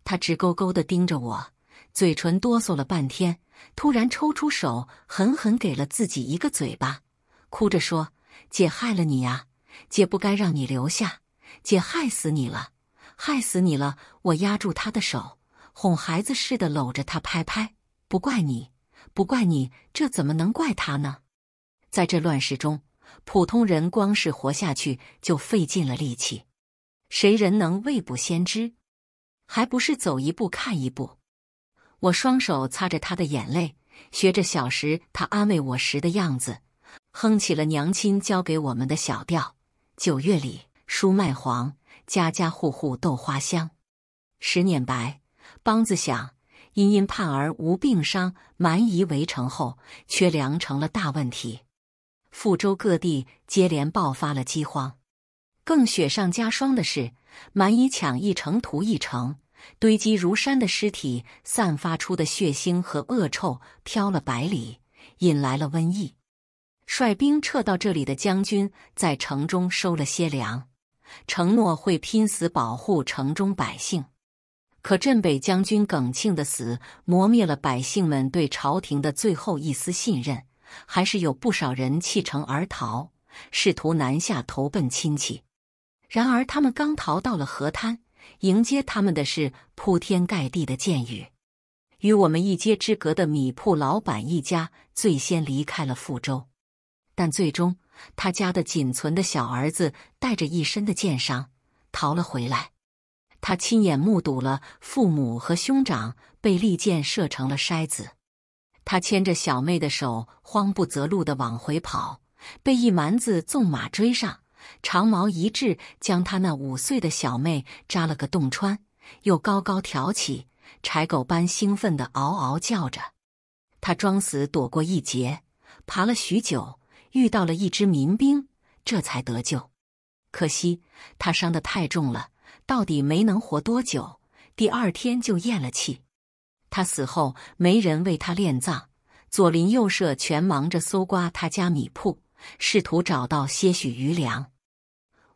她直勾勾的盯着我，嘴唇哆嗦了半天，突然抽出手，狠狠给了自己一个嘴巴，哭着说：“姐害了你呀！姐不该让你留下，姐害死你了，害死你了！”我压住她的手。哄孩子似的搂着他拍拍，不怪你，不怪你，这怎么能怪他呢？在这乱世中，普通人光是活下去就费尽了力气，谁人能未卜先知？还不是走一步看一步？我双手擦着他的眼泪，学着小时他安慰我时的样子，哼起了娘亲教给我们的小调：“九月里，书麦黄，家家户户豆花香。”十年白。梆子响，因因叛儿无病伤，蛮夷围城后，缺粮成了大问题。覆州各地接连爆发了饥荒。更雪上加霜的是，蛮夷抢一城屠一城，堆积如山的尸体散发出的血腥和恶臭飘了百里，引来了瘟疫。率兵撤到这里的将军在城中收了些粮，承诺会拼死保护城中百姓。可镇北将军耿庆的死磨灭了百姓们对朝廷的最后一丝信任，还是有不少人弃城而逃，试图南下投奔亲戚。然而，他们刚逃到了河滩，迎接他们的是铺天盖地的箭雨。与我们一街之隔的米铺老板一家最先离开了富州，但最终他家的仅存的小儿子带着一身的箭伤逃了回来。他亲眼目睹了父母和兄长被利箭射成了筛子，他牵着小妹的手，慌不择路地往回跑，被一蛮子纵马追上，长矛一掷，将他那五岁的小妹扎了个洞穿，又高高挑起，柴狗般兴奋地嗷嗷叫着。他装死躲过一劫，爬了许久，遇到了一支民兵，这才得救。可惜他伤得太重了。到底没能活多久，第二天就咽了气。他死后没人为他殓葬，左邻右舍全忙着搜刮他家米铺，试图找到些许余粮。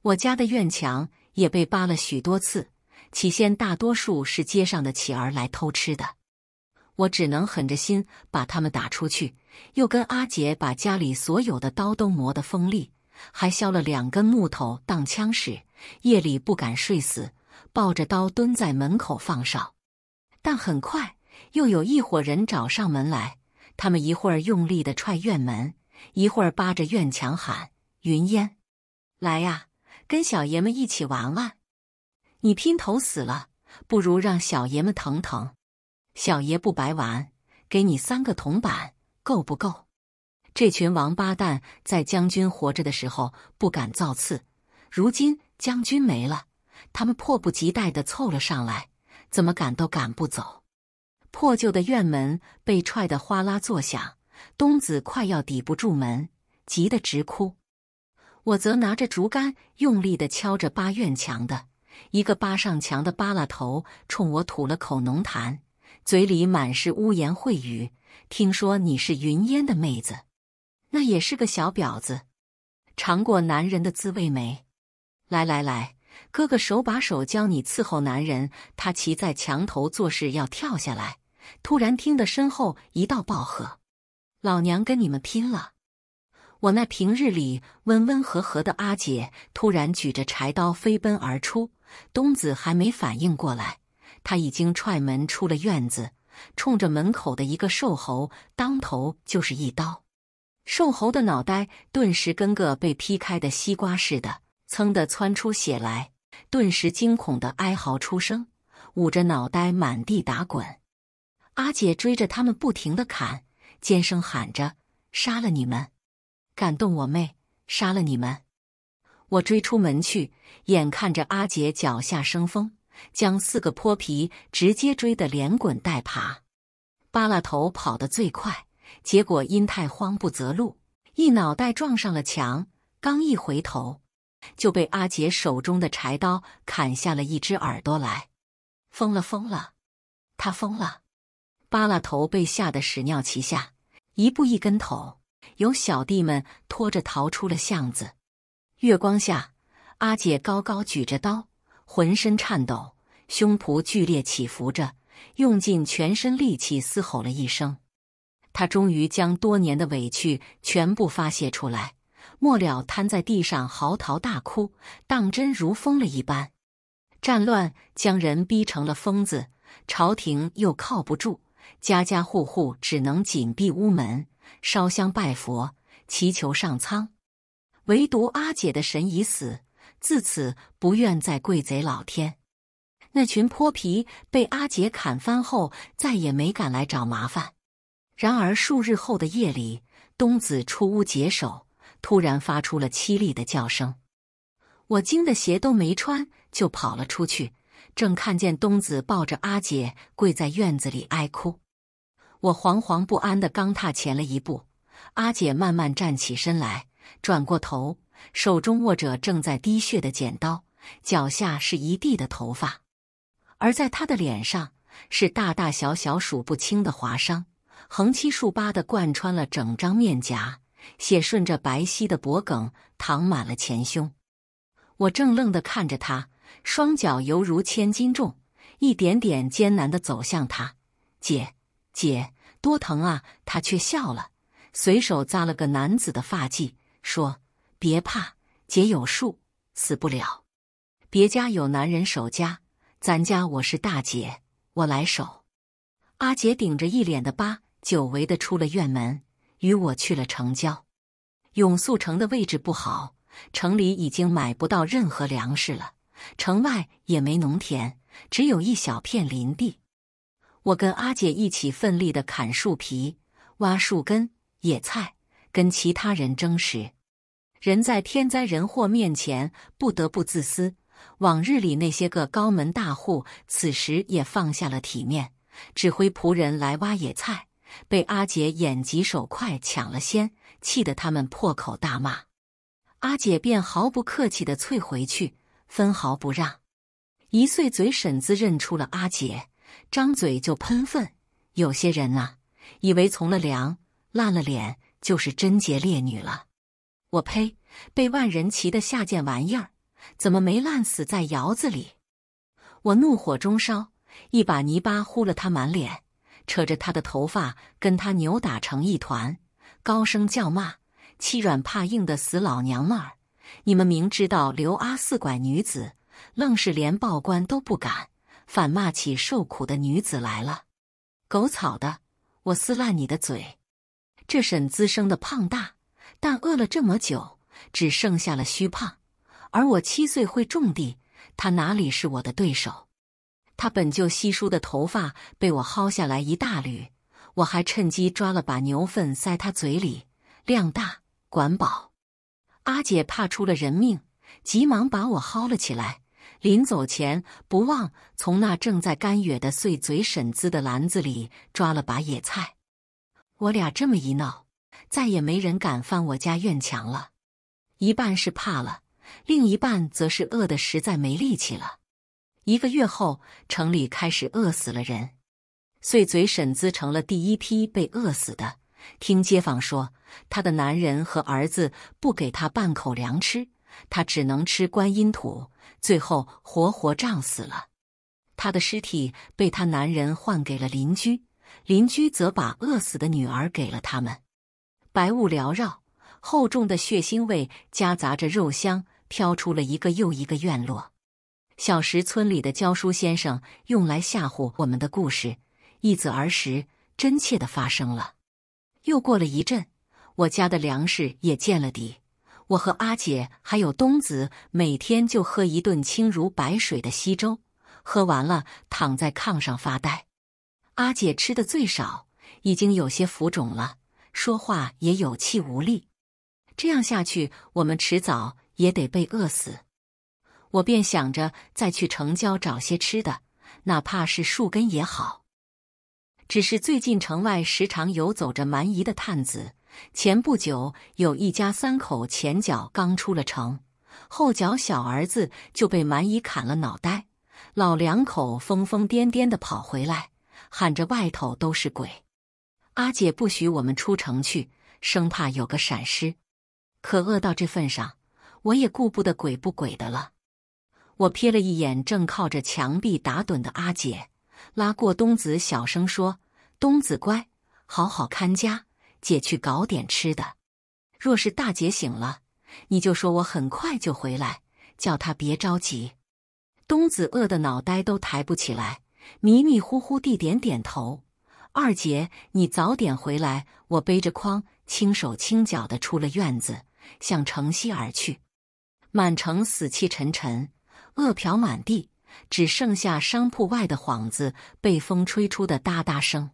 我家的院墙也被扒了许多次，起先大多数是街上的乞儿来偷吃的，我只能狠着心把他们打出去，又跟阿杰把家里所有的刀都磨得锋利。还削了两根木头当枪使，夜里不敢睡死，抱着刀蹲在门口放哨。但很快又有一伙人找上门来，他们一会儿用力地踹院门，一会儿扒着院墙喊：“云烟，来呀，跟小爷们一起玩玩，你拼头死了，不如让小爷们疼疼。小爷不白玩，给你三个铜板，够不够？”这群王八蛋在将军活着的时候不敢造次，如今将军没了，他们迫不及待地凑了上来，怎么赶都赶不走。破旧的院门被踹得哗啦作响，东子快要抵不住门，急得直哭。我则拿着竹竿，用力地敲着八院墙的一个扒上墙的扒拉头，冲我吐了口浓痰，嘴里满是污言秽语。听说你是云烟的妹子。那也是个小婊子，尝过男人的滋味没？来来来，哥哥手把手教你伺候男人。他骑在墙头做事，要跳下来，突然听得身后一道暴喝：“老娘跟你们拼了！”我那平日里温温和和的阿姐突然举着柴刀飞奔而出，东子还没反应过来，他已经踹门出了院子，冲着门口的一个瘦猴当头就是一刀。瘦猴的脑袋顿时跟个被劈开的西瓜似的，噌的窜出血来，顿时惊恐的哀嚎出声，捂着脑袋满地打滚。阿姐追着他们不停的砍，尖声喊着：“杀了你们！敢动我妹，杀了你们！”我追出门去，眼看着阿姐脚下生风，将四个泼皮直接追得连滚带爬。扒拉头跑得最快。结果因太慌不择路，一脑袋撞上了墙。刚一回头，就被阿杰手中的柴刀砍下了一只耳朵来。疯了，疯了，他疯了！扒拉头被吓得屎尿齐下，一步一跟头，由小弟们拖着逃出了巷子。月光下，阿姐高高举着刀，浑身颤抖，胸脯剧烈起伏着，用尽全身力气嘶吼了一声。他终于将多年的委屈全部发泄出来，末了瘫在地上嚎啕大哭，当真如疯了一般。战乱将人逼成了疯子，朝廷又靠不住，家家户户只能紧闭屋门，烧香拜佛，祈求上苍。唯独阿姐的神已死，自此不愿再跪贼老天。那群泼皮被阿姐砍翻后，再也没敢来找麻烦。然而数日后的夜里，冬子出屋解手，突然发出了凄厉的叫声。我惊得鞋都没穿就跑了出去，正看见冬子抱着阿姐跪在院子里哀哭。我惶惶不安的刚踏前了一步，阿姐慢慢站起身来，转过头，手中握着正在滴血的剪刀，脚下是一地的头发，而在她的脸上是大大小小数不清的划伤。横七竖八的贯穿了整张面颊，血顺着白皙的脖梗淌满了前胸。我怔愣地看着他，双脚犹如千斤重，一点点艰难地走向他。姐姐，多疼啊！他却笑了，随手扎了个男子的发髻，说：“别怕，姐有数，死不了。别家有男人守家，咱家我是大姐，我来守。”阿姐顶着一脸的疤。久违的出了院门，与我去了城郊。永肃城的位置不好，城里已经买不到任何粮食了，城外也没农田，只有一小片林地。我跟阿姐一起奋力的砍树皮、挖树根、野菜，跟其他人争食。人在天灾人祸面前不得不自私。往日里那些个高门大户，此时也放下了体面，指挥仆人来挖野菜。被阿姐眼疾手快抢了先，气得他们破口大骂，阿姐便毫不客气地啐回去，分毫不让。一碎嘴婶子认出了阿姐，张嘴就喷粪。有些人呐，以为从了良，烂了脸就是贞洁烈女了。我呸！被万人骑的下贱玩意儿，怎么没烂死在窑子里？我怒火中烧，一把泥巴呼了她满脸。扯着他的头发，跟他扭打成一团，高声叫骂：“欺软怕硬的死老娘们儿！你们明知道刘阿四拐女子，愣是连报官都不敢，反骂起受苦的女子来了！狗草的，我撕烂你的嘴！”这沈自生的胖大，但饿了这么久，只剩下了虚胖。而我七岁会种地，他哪里是我的对手？他本就稀疏的头发被我薅下来一大缕，我还趁机抓了把牛粪塞他嘴里，量大管饱。阿姐怕出了人命，急忙把我薅了起来。临走前，不忘从那正在干哕的碎嘴婶子的篮子里抓了把野菜。我俩这么一闹，再也没人敢翻我家院墙了。一半是怕了，另一半则是饿得实在没力气了。一个月后，城里开始饿死了人。碎嘴婶子成了第一批被饿死的。听街坊说，她的男人和儿子不给她半口粮吃，她只能吃观音土，最后活活胀死了。她的尸体被她男人换给了邻居，邻居则把饿死的女儿给了他们。白雾缭绕，厚重的血腥味夹杂着肉香飘出了一个又一个院落。小时村里的教书先生用来吓唬我们的故事，一子儿时真切的发生了。又过了一阵，我家的粮食也见了底，我和阿姐还有东子每天就喝一顿清如白水的稀粥，喝完了躺在炕上发呆。阿姐吃的最少，已经有些浮肿了，说话也有气无力。这样下去，我们迟早也得被饿死。我便想着再去城郊找些吃的，哪怕是树根也好。只是最近城外时常游走着蛮夷的探子，前不久有一家三口前脚刚出了城，后脚小儿子就被蛮夷砍了脑袋，老两口疯疯癫癫的跑回来，喊着外头都是鬼。阿姐不许我们出城去，生怕有个闪失。可饿到这份上，我也顾不得鬼不鬼的了。我瞥了一眼正靠着墙壁打盹的阿姐，拉过东子，小声说：“东子乖，好好看家，姐去搞点吃的。若是大姐醒了，你就说我很快就回来，叫她别着急。”东子饿得脑袋都抬不起来，迷迷糊糊地点点头。二姐，你早点回来。我背着筐，轻手轻脚的出了院子，向城西而去。满城死气沉沉。饿殍满地，只剩下商铺外的幌子被风吹出的哒哒声。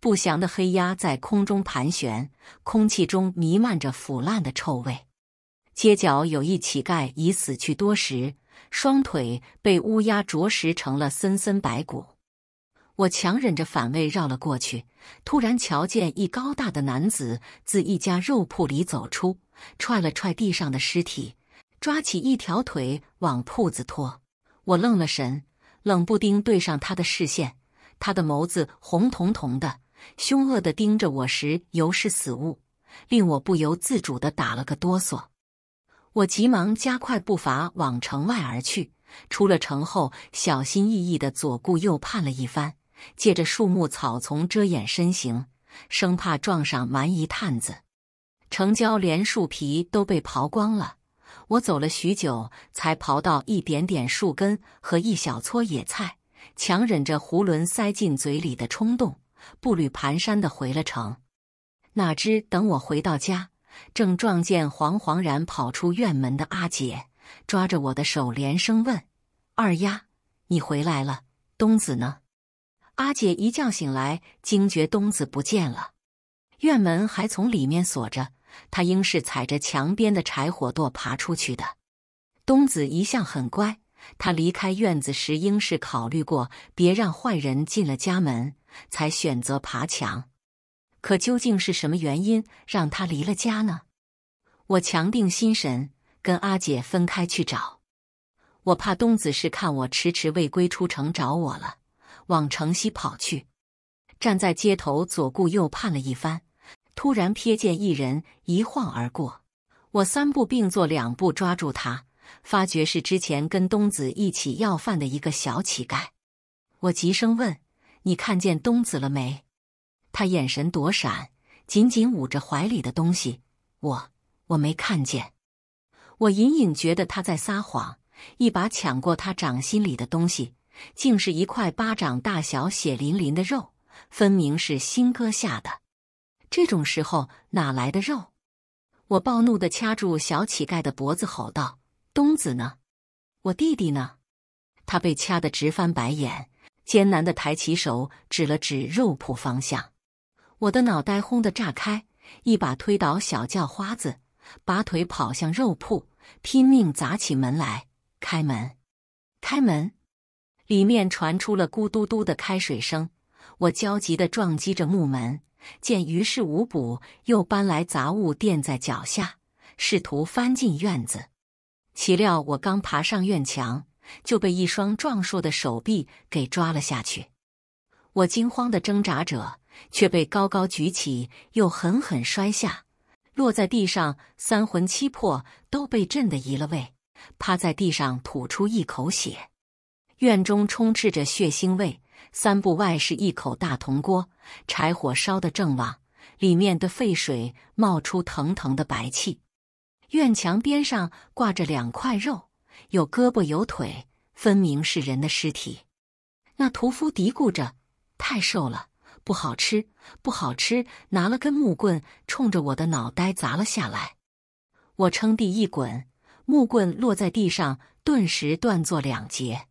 不祥的黑鸦在空中盘旋，空气中弥漫着腐烂的臭味。街角有一乞丐已死去多时，双腿被乌鸦啄食成了森森白骨。我强忍着反胃绕了过去，突然瞧见一高大的男子自一家肉铺里走出，踹了踹地上的尸体。抓起一条腿往铺子拖，我愣了神，冷不丁对上他的视线，他的眸子红彤彤的，凶恶的盯着我时犹是死物，令我不由自主的打了个哆嗦。我急忙加快步伐往城外而去。出了城后，小心翼翼的左顾右盼了一番，借着树木草丛遮掩身形，生怕撞上蛮夷探子。城郊连树皮都被刨光了。我走了许久，才刨到一点点树根和一小撮野菜，强忍着囫囵塞进嘴里的冲动，步履蹒跚地回了城。哪知等我回到家，正撞见惶惶然跑出院门的阿姐，抓着我的手连声问：“二丫，你回来了？东子呢？”阿姐一觉醒来，惊觉东子不见了，院门还从里面锁着。他应是踩着墙边的柴火垛爬出去的。东子一向很乖，他离开院子时应是考虑过，别让坏人进了家门，才选择爬墙。可究竟是什么原因让他离了家呢？我强定心神，跟阿姐分开去找。我怕东子是看我迟迟未归，出城找我了，往城西跑去。站在街头左顾右盼了一番。突然瞥见一人一晃而过，我三步并作两步抓住他，发觉是之前跟东子一起要饭的一个小乞丐。我急声问：“你看见东子了没？”他眼神躲闪，紧紧捂着怀里的东西。我我没看见。我隐隐觉得他在撒谎，一把抢过他掌心里的东西，竟是一块巴掌大小血淋淋的肉，分明是新割下的。这种时候哪来的肉？我暴怒的掐住小乞丐的脖子，吼道：“东子呢？我弟弟呢？”他被掐得直翻白眼，艰难的抬起手指了指肉铺方向。我的脑袋轰的炸开，一把推倒小叫花子，拔腿跑向肉铺，拼命砸起门来。开门，开门！里面传出了咕嘟嘟的开水声，我焦急的撞击着木门。见于事无补，又搬来杂物垫在脚下，试图翻进院子。岂料我刚爬上院墙，就被一双壮硕的手臂给抓了下去。我惊慌的挣扎着，却被高高举起，又狠狠摔下，落在地上，三魂七魄都被震得移了位，趴在地上吐出一口血。院中充斥着血腥味。三步外是一口大铜锅，柴火烧得正旺，里面的沸水冒出腾腾的白气。院墙边上挂着两块肉，有胳膊有腿，分明是人的尸体。那屠夫嘀咕着：“太瘦了，不好吃，不好吃。”拿了根木棍，冲着我的脑袋砸了下来。我撑地一滚，木棍落在地上，顿时断作两截。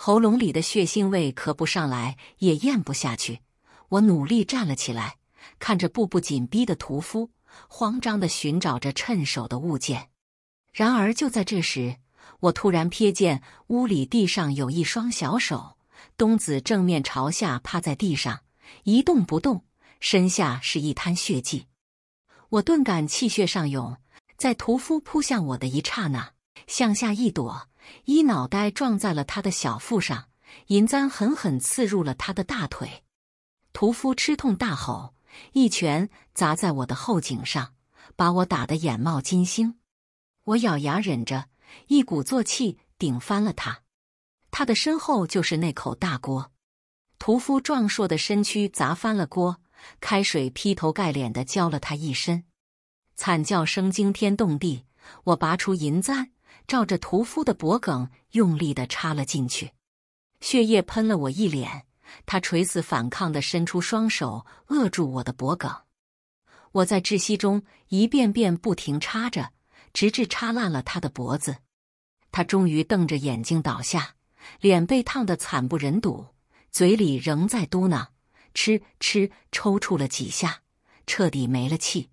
喉咙里的血腥味咳不上来，也咽不下去。我努力站了起来，看着步步紧逼的屠夫，慌张的寻找着趁手的物件。然而就在这时，我突然瞥见屋里地上有一双小手，冬子正面朝下趴在地上，一动不动，身下是一滩血迹。我顿感气血上涌，在屠夫扑向我的一刹那，向下一躲。一脑袋撞在了他的小腹上，银簪狠狠刺入了他的大腿。屠夫吃痛大吼，一拳砸在我的后颈上，把我打得眼冒金星。我咬牙忍着，一鼓作气顶翻了他。他的身后就是那口大锅，屠夫壮硕的身躯砸翻了锅，开水劈头盖脸的浇了他一身，惨叫声惊天动地。我拔出银簪。照着屠夫的脖颈用力的插了进去，血液喷了我一脸。他垂死反抗的伸出双手扼住我的脖颈，我在窒息中一遍遍不停插着，直至插烂了他的脖子。他终于瞪着眼睛倒下，脸被烫得惨不忍睹，嘴里仍在嘟囔：“吃吃。”抽搐了几下，彻底没了气。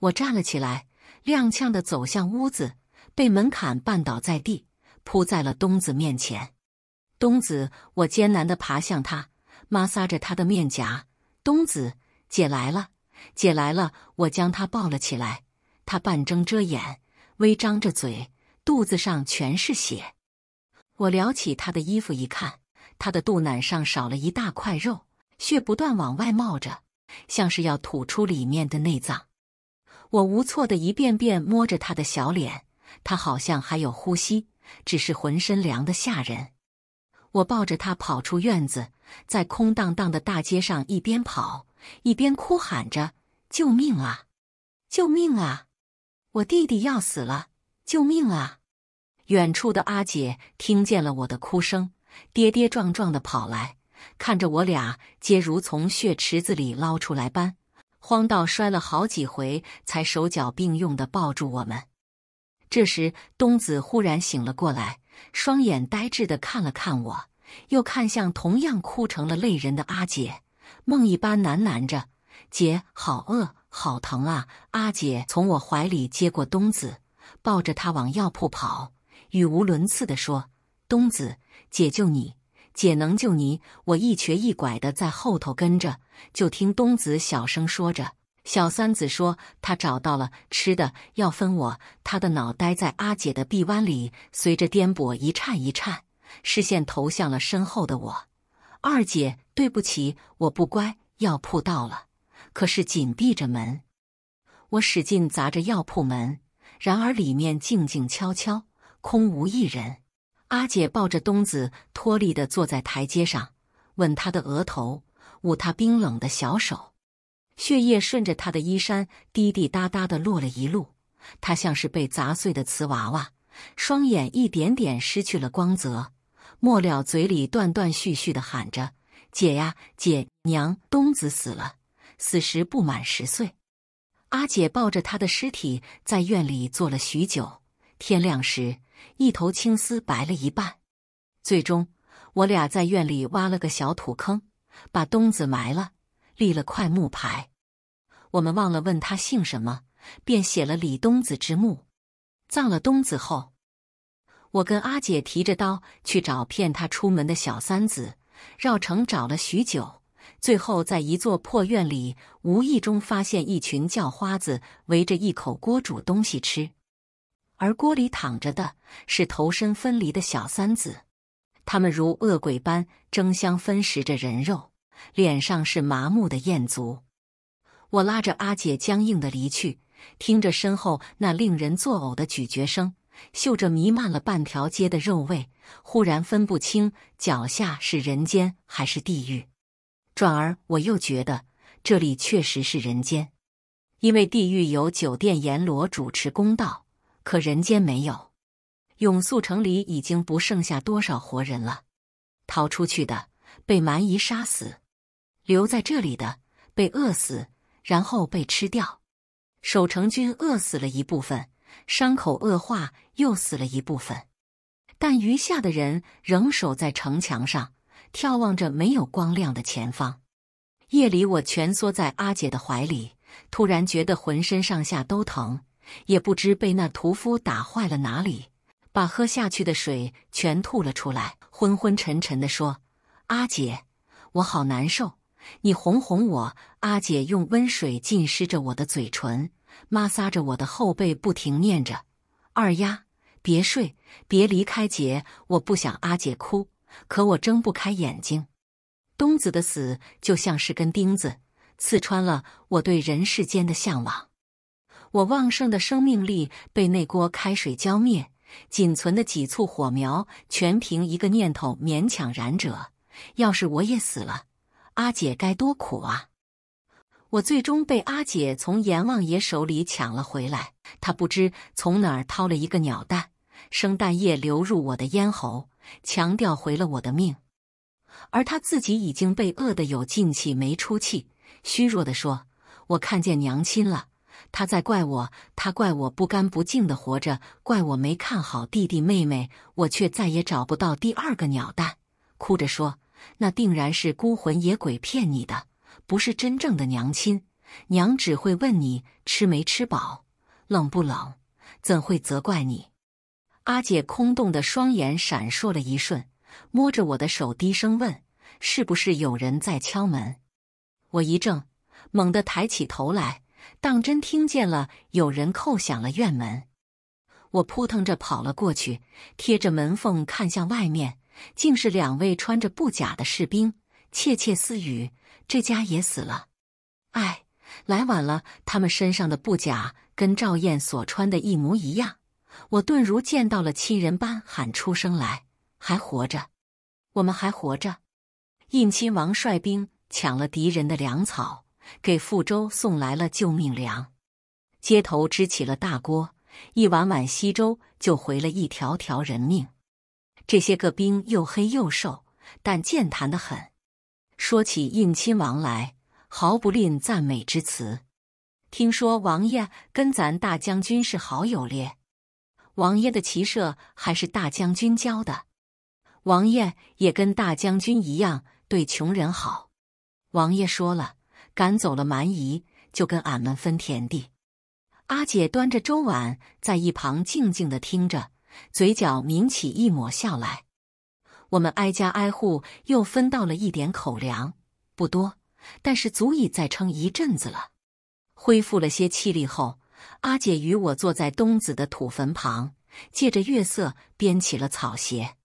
我站了起来，踉跄的走向屋子。被门槛绊倒在地，扑在了东子面前。东子，我艰难地爬向他，摩挲着他的面颊。东子，姐来了，姐来了！我将他抱了起来。他半睁着眼，微张着嘴，肚子上全是血。我撩起他的衣服一看，他的肚腩上少了一大块肉，血不断往外冒着，像是要吐出里面的内脏。我无措的一遍遍摸着他的小脸。他好像还有呼吸，只是浑身凉的吓人。我抱着他跑出院子，在空荡荡的大街上一边跑一边哭喊着：“救命啊！救命啊！我弟弟要死了！救命啊！”远处的阿姐听见了我的哭声，跌跌撞撞的跑来，看着我俩，皆如从血池子里捞出来般，慌到摔了好几回，才手脚并用的抱住我们。这时，东子忽然醒了过来，双眼呆滞的看了看我，又看向同样哭成了泪人的阿姐，梦一般喃喃着：“姐，好饿，好疼啊！”阿姐从我怀里接过东子，抱着他往药铺跑，语无伦次的说：“东子，姐救你，姐能救你！”我一瘸一拐的在后头跟着，就听东子小声说着。小三子说：“他找到了吃的，要分我。”他的脑袋在阿姐的臂弯里，随着颠簸一颤一颤，视线投向了身后的我。二姐，对不起，我不乖。药铺到了，可是紧闭着门。我使劲砸着药铺门，然而里面静静悄悄，空无一人。阿姐抱着东子，脱力的坐在台阶上，吻他的额头，捂他冰冷的小手。血液顺着他的衣衫滴滴答答的落了一路，他像是被砸碎的瓷娃娃，双眼一点点失去了光泽。末了，嘴里断断续续的喊着：“姐呀，姐娘，东子死了，死时不满十岁。”阿姐抱着他的尸体在院里坐了许久。天亮时，一头青丝白了一半。最终，我俩在院里挖了个小土坑，把东子埋了。立了块木牌，我们忘了问他姓什么，便写了“李东子之墓”。葬了东子后，我跟阿姐提着刀去找骗他出门的小三子，绕城找了许久，最后在一座破院里无意中发现一群叫花子围着一口锅煮东西吃，而锅里躺着的是头身分离的小三子，他们如恶鬼般争相分食着人肉。脸上是麻木的餍足，我拉着阿姐僵硬的离去，听着身后那令人作呕的咀嚼声，嗅着弥漫了半条街的肉味，忽然分不清脚下是人间还是地狱。转而，我又觉得这里确实是人间，因为地狱有酒店阎罗主持公道，可人间没有。永宿城里已经不剩下多少活人了，逃出去的被蛮夷杀死。留在这里的被饿死，然后被吃掉。守城军饿死了一部分，伤口恶化又死了一部分，但余下的人仍守在城墙上，眺望着没有光亮的前方。夜里，我蜷缩在阿姐的怀里，突然觉得浑身上下都疼，也不知被那屠夫打坏了哪里，把喝下去的水全吐了出来，昏昏沉沉的说：“阿姐，我好难受。”你哄哄我，阿姐用温水浸湿着我的嘴唇，摩挲着我的后背，不停念着：“二丫，别睡，别离开姐。”我不想阿姐哭，可我睁不开眼睛。东子的死就像是根钉子，刺穿了我对人世间的向往。我旺盛的生命力被那锅开水浇灭，仅存的几簇火苗全凭一个念头勉强燃着。要是我也死了……阿姐该多苦啊！我最终被阿姐从阎王爷手里抢了回来。她不知从哪儿掏了一个鸟蛋，生蛋液流入我的咽喉，强调回了我的命。而她自己已经被饿得有进气没出气，虚弱的说：“我看见娘亲了，她在怪我，她怪我不干不净的活着，怪我没看好弟弟妹妹。”我却再也找不到第二个鸟蛋，哭着说。那定然是孤魂野鬼骗你的，不是真正的娘亲。娘只会问你吃没吃饱，冷不冷，怎会责怪你？阿姐空洞的双眼闪烁了一瞬，摸着我的手，低声问：“是不是有人在敲门？”我一怔，猛地抬起头来，当真听见了有人叩响了院门。我扑腾着跑了过去，贴着门缝看向外面。竟是两位穿着布甲的士兵窃窃私语：“这家也死了。”哎，来晚了！他们身上的布甲跟赵燕所穿的一模一样。我顿如见到了亲人般喊出声来：“还活着！我们还活着！”印亲王率兵抢了敌人的粮草，给富州送来了救命粮。街头支起了大锅，一碗碗稀粥就回了一条条人命。这些个兵又黑又瘦，但健谈得很，说起应亲王来毫不吝赞美之词。听说王爷跟咱大将军是好友咧，王爷的骑射还是大将军教的。王爷也跟大将军一样对穷人好。王爷说了，赶走了蛮夷，就跟俺们分田地。阿姐端着粥碗在一旁静静的听着。嘴角抿起一抹笑来，我们挨家挨户又分到了一点口粮，不多，但是足以再撑一阵子了。恢复了些气力后，阿姐与我坐在东子的土坟旁，借着月色编起了草鞋。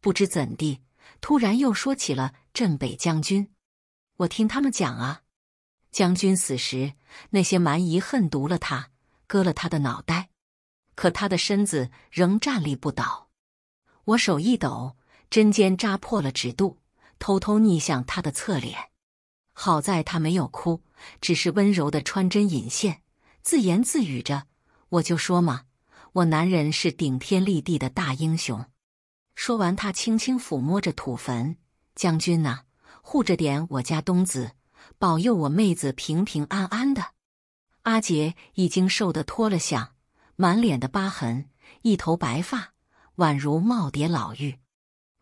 不知怎地，突然又说起了镇北将军。我听他们讲啊，将军死时，那些蛮夷恨毒了他，割了他的脑袋。可他的身子仍站立不倒，我手一抖，针尖扎破了指肚，偷偷逆向他的侧脸。好在他没有哭，只是温柔的穿针引线，自言自语着：“我就说嘛，我男人是顶天立地的大英雄。”说完，他轻轻抚摸着土坟：“将军呐，护着点我家冬子，保佑我妹子平平安安的。”阿杰已经瘦得脱了相。满脸的疤痕，一头白发，宛如耄耋老妪。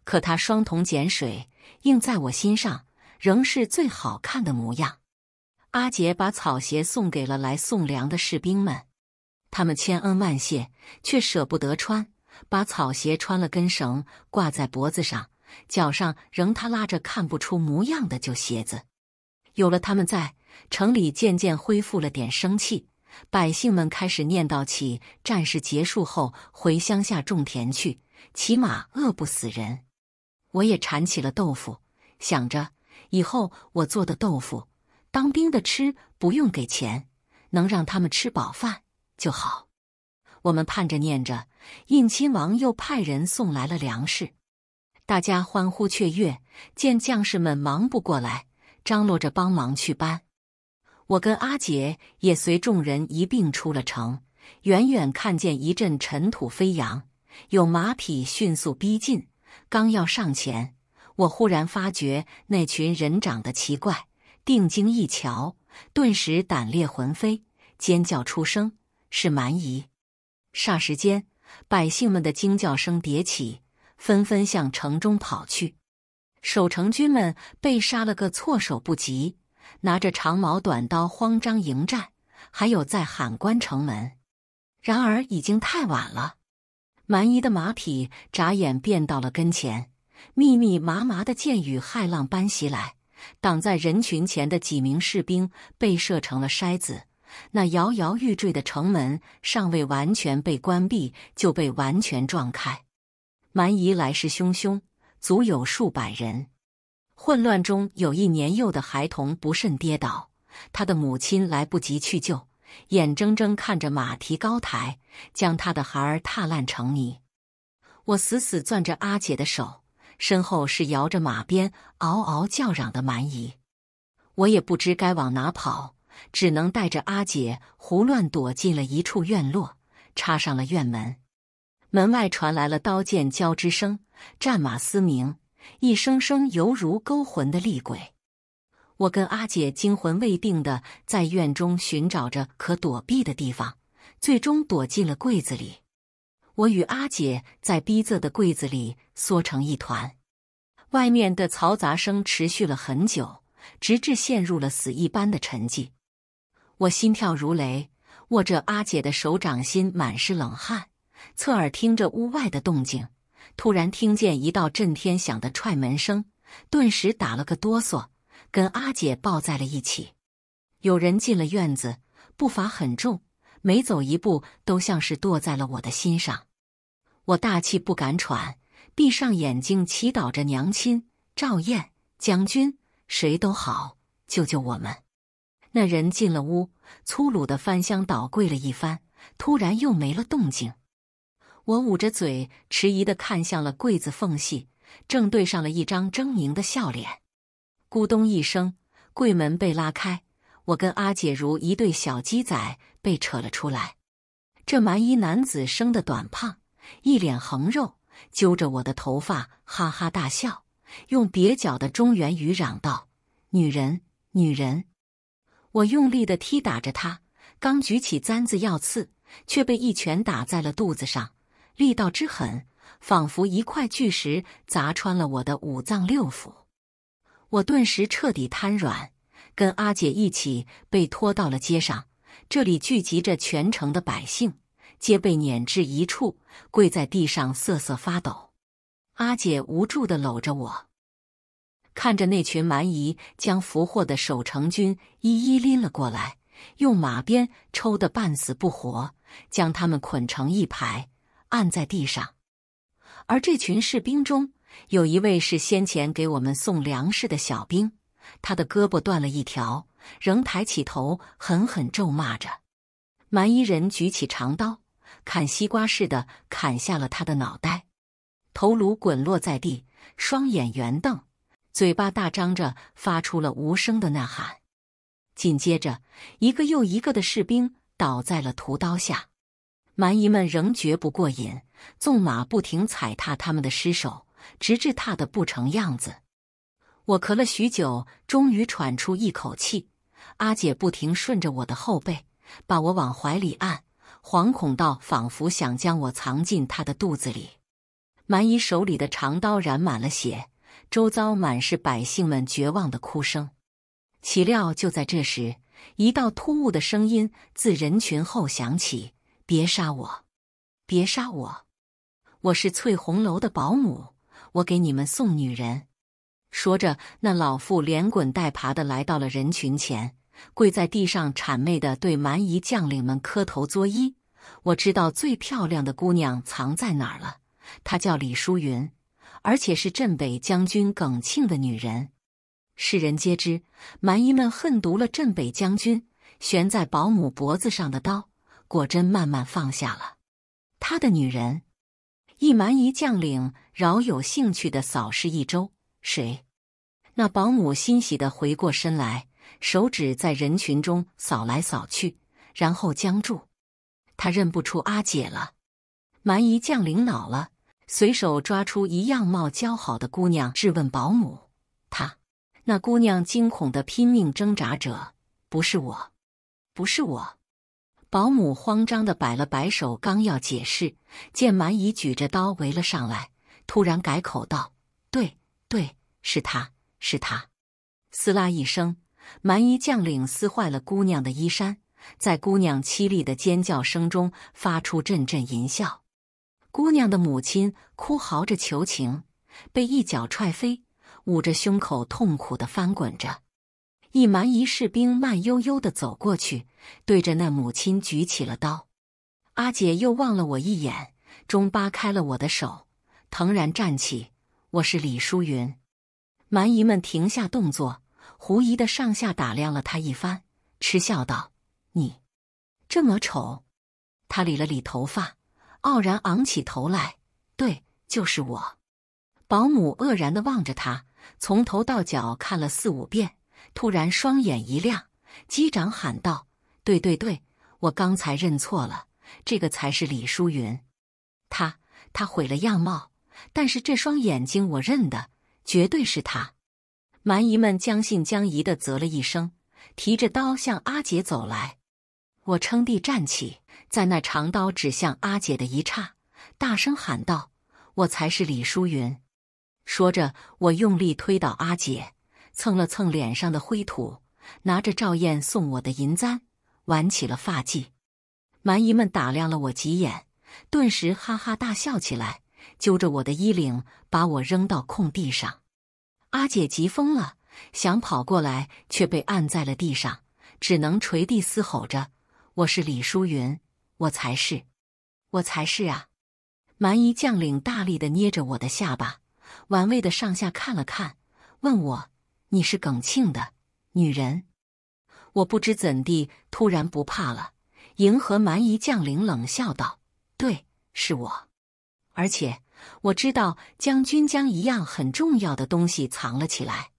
可他双瞳剪水，映在我心上，仍是最好看的模样。阿杰把草鞋送给了来送粮的士兵们，他们千恩万谢，却舍不得穿，把草鞋穿了根绳挂在脖子上，脚上仍他拉着看不出模样的旧鞋子。有了他们在城里，渐渐恢复了点生气。百姓们开始念叨起，战事结束后回乡下种田去，起码饿不死人。我也馋起了豆腐，想着以后我做的豆腐，当兵的吃不用给钱，能让他们吃饱饭就好。我们盼着念着，印亲王又派人送来了粮食，大家欢呼雀跃。见将士们忙不过来，张罗着帮忙去搬。我跟阿杰也随众人一并出了城，远远看见一阵尘土飞扬，有马匹迅速逼近。刚要上前，我忽然发觉那群人长得奇怪，定睛一瞧，顿时胆裂魂飞，尖叫出声：“是蛮夷！”霎时间，百姓们的惊叫声迭起，纷纷向城中跑去，守城军们被杀了个措手不及。拿着长矛短刀慌张迎战，还有在喊关城门。然而已经太晚了，蛮夷的马匹眨眼便到了跟前，密密麻麻的箭雨骇浪般袭来，挡在人群前的几名士兵被射成了筛子。那摇摇欲坠的城门尚未完全被关闭，就被完全撞开。蛮夷来势汹汹，足有数百人。混乱中，有一年幼的孩童不慎跌倒，他的母亲来不及去救，眼睁睁看着马蹄高抬，将他的孩儿踏烂成泥。我死死攥着阿姐的手，身后是摇着马鞭、嗷嗷叫嚷的蛮夷，我也不知该往哪跑，只能带着阿姐胡乱躲进了一处院落，插上了院门。门外传来了刀剑交织声，战马嘶鸣。一声声犹如勾魂的厉鬼，我跟阿姐惊魂未定的在院中寻找着可躲避的地方，最终躲进了柜子里。我与阿姐在逼仄的柜子里缩成一团，外面的嘈杂声持续了很久，直至陷入了死一般的沉寂。我心跳如雷，握着阿姐的手掌心满是冷汗，侧耳听着屋外的动静。突然听见一道震天响的踹门声，顿时打了个哆嗦，跟阿姐抱在了一起。有人进了院子，步伐很重，每走一步都像是跺在了我的心上。我大气不敢喘，闭上眼睛祈祷着：娘亲、赵燕、将军，谁都好，救救我们！那人进了屋，粗鲁的翻箱倒柜了一番，突然又没了动静。我捂着嘴，迟疑地看向了柜子缝隙，正对上了一张狰狞的笑脸。咕咚一声，柜门被拉开，我跟阿姐如一对小鸡仔被扯了出来。这蛮衣男子生的短胖，一脸横肉，揪着我的头发，哈哈大笑，用蹩脚的中原语嚷道：“女人，女人！”我用力地踢打着他，刚举起簪子要刺，却被一拳打在了肚子上。力道之狠，仿佛一块巨石砸穿了我的五脏六腑，我顿时彻底瘫软，跟阿姐一起被拖到了街上。这里聚集着全城的百姓，皆被撵至一处，跪在地上瑟瑟发抖。阿姐无助的搂着我，看着那群蛮夷将俘获的守城军一一拎了过来，用马鞭抽得半死不活，将他们捆成一排。按在地上，而这群士兵中有一位是先前给我们送粮食的小兵，他的胳膊断了一条，仍抬起头狠狠咒骂着。蛮衣人举起长刀，砍西瓜似的砍下了他的脑袋，头颅滚落在地，双眼圆瞪，嘴巴大张着发出了无声的呐喊。紧接着，一个又一个的士兵倒在了屠刀下。蛮夷们仍觉不过瘾，纵马不停踩踏他们的尸首，直至踏得不成样子。我咳了许久，终于喘出一口气。阿姐不停顺着我的后背，把我往怀里按，惶恐到仿佛想将我藏进她的肚子里。蛮夷手里的长刀染满了血，周遭满是百姓们绝望的哭声。岂料就在这时，一道突兀的声音自人群后响起。别杀我！别杀我！我是翠红楼的保姆，我给你们送女人。说着，那老妇连滚带爬的来到了人群前，跪在地上谄媚的对蛮夷将领们磕头作揖。我知道最漂亮的姑娘藏在哪了，她叫李淑云，而且是镇北将军耿庆的女人。世人皆知，蛮夷们恨毒了镇北将军，悬在保姆脖子上的刀。果真慢慢放下了，他的女人。一蛮夷将领饶有兴趣的扫视一周，谁？那保姆欣喜的回过身来，手指在人群中扫来扫去，然后僵住。他认不出阿姐了。蛮夷将领恼了，随手抓出一样貌姣好的姑娘质问保姆：“她？”那姑娘惊恐的拼命挣扎着：“不是我，不是我。”保姆慌张的摆了摆手，刚要解释，见蛮夷举着刀围了上来，突然改口道：“对对，是他是他。”撕拉一声，蛮夷将领撕坏了姑娘的衣衫，在姑娘凄厉的尖叫声中发出阵阵淫笑。姑娘的母亲哭嚎着求情，被一脚踹飞，捂着胸口痛苦的翻滚着。一蛮夷士兵慢悠悠的走过去，对着那母亲举起了刀。阿姐又望了我一眼，终扒开了我的手，腾然站起。我是李淑云。蛮夷们停下动作，狐疑的上下打量了他一番，嗤笑道：“你这么丑。”他理了理头发，傲然昂起头来：“对，就是我。”保姆愕然的望着他，从头到脚看了四五遍。突然，双眼一亮，机长喊道：“对对对，我刚才认错了，这个才是李淑云。他他毁了样貌，但是这双眼睛我认得，绝对是他。”蛮夷们将信将疑的啧了一声，提着刀向阿姐走来。我撑地站起，在那长刀指向阿姐的一刹，大声喊道：“我才是李淑云！”说着，我用力推倒阿姐。蹭了蹭脸上的灰土，拿着赵燕送我的银簪挽起了发髻。蛮夷们打量了我几眼，顿时哈哈大笑起来，揪着我的衣领把我扔到空地上。阿姐急疯了，想跑过来，却被按在了地上，只能垂地嘶吼着：“我是李淑云，我才是，我才是啊！”蛮夷将领大力的捏着我的下巴，玩味的上下看了看，问我。你是耿庆的女人，我不知怎地突然不怕了，迎合蛮夷将领冷笑道：“对，是我，而且我知道将军将一样很重要的东西藏了起来。”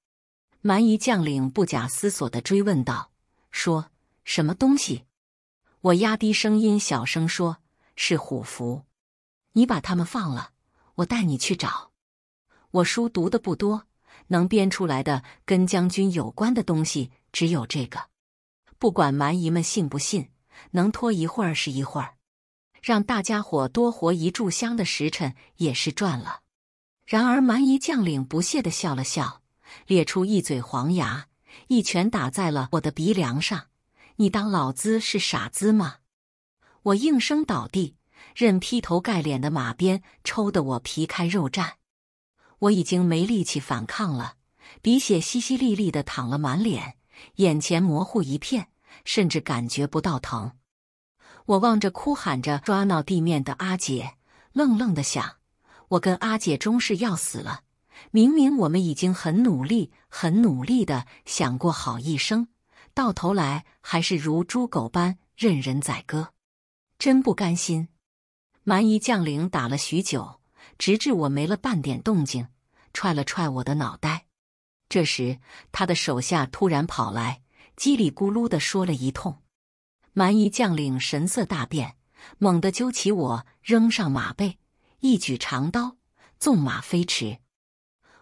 蛮夷将领不假思索地追问道：“说什么东西？”我压低声音小声说：“是虎符，你把他们放了，我带你去找。”我书读的不多。能编出来的跟将军有关的东西只有这个，不管蛮夷们信不信，能拖一会儿是一会儿，让大家伙多活一炷香的时辰也是赚了。然而蛮夷将领不屑地笑了笑，咧出一嘴黄牙，一拳打在了我的鼻梁上。你当老子是傻子吗？我应声倒地，任劈头盖脸的马鞭抽得我皮开肉绽。我已经没力气反抗了，鼻血淅淅沥沥的淌了满脸，眼前模糊一片，甚至感觉不到疼。我望着哭喊着抓挠地面的阿姐，愣愣的想：我跟阿姐终是要死了。明明我们已经很努力、很努力的想过好一生，到头来还是如猪狗般任人宰割，真不甘心。蛮夷将领打了许久。直至我没了半点动静，踹了踹我的脑袋。这时，他的手下突然跑来，叽里咕噜地说了一通。蛮夷将领神色大变，猛地揪起我，扔上马背，一举长刀，纵马飞驰。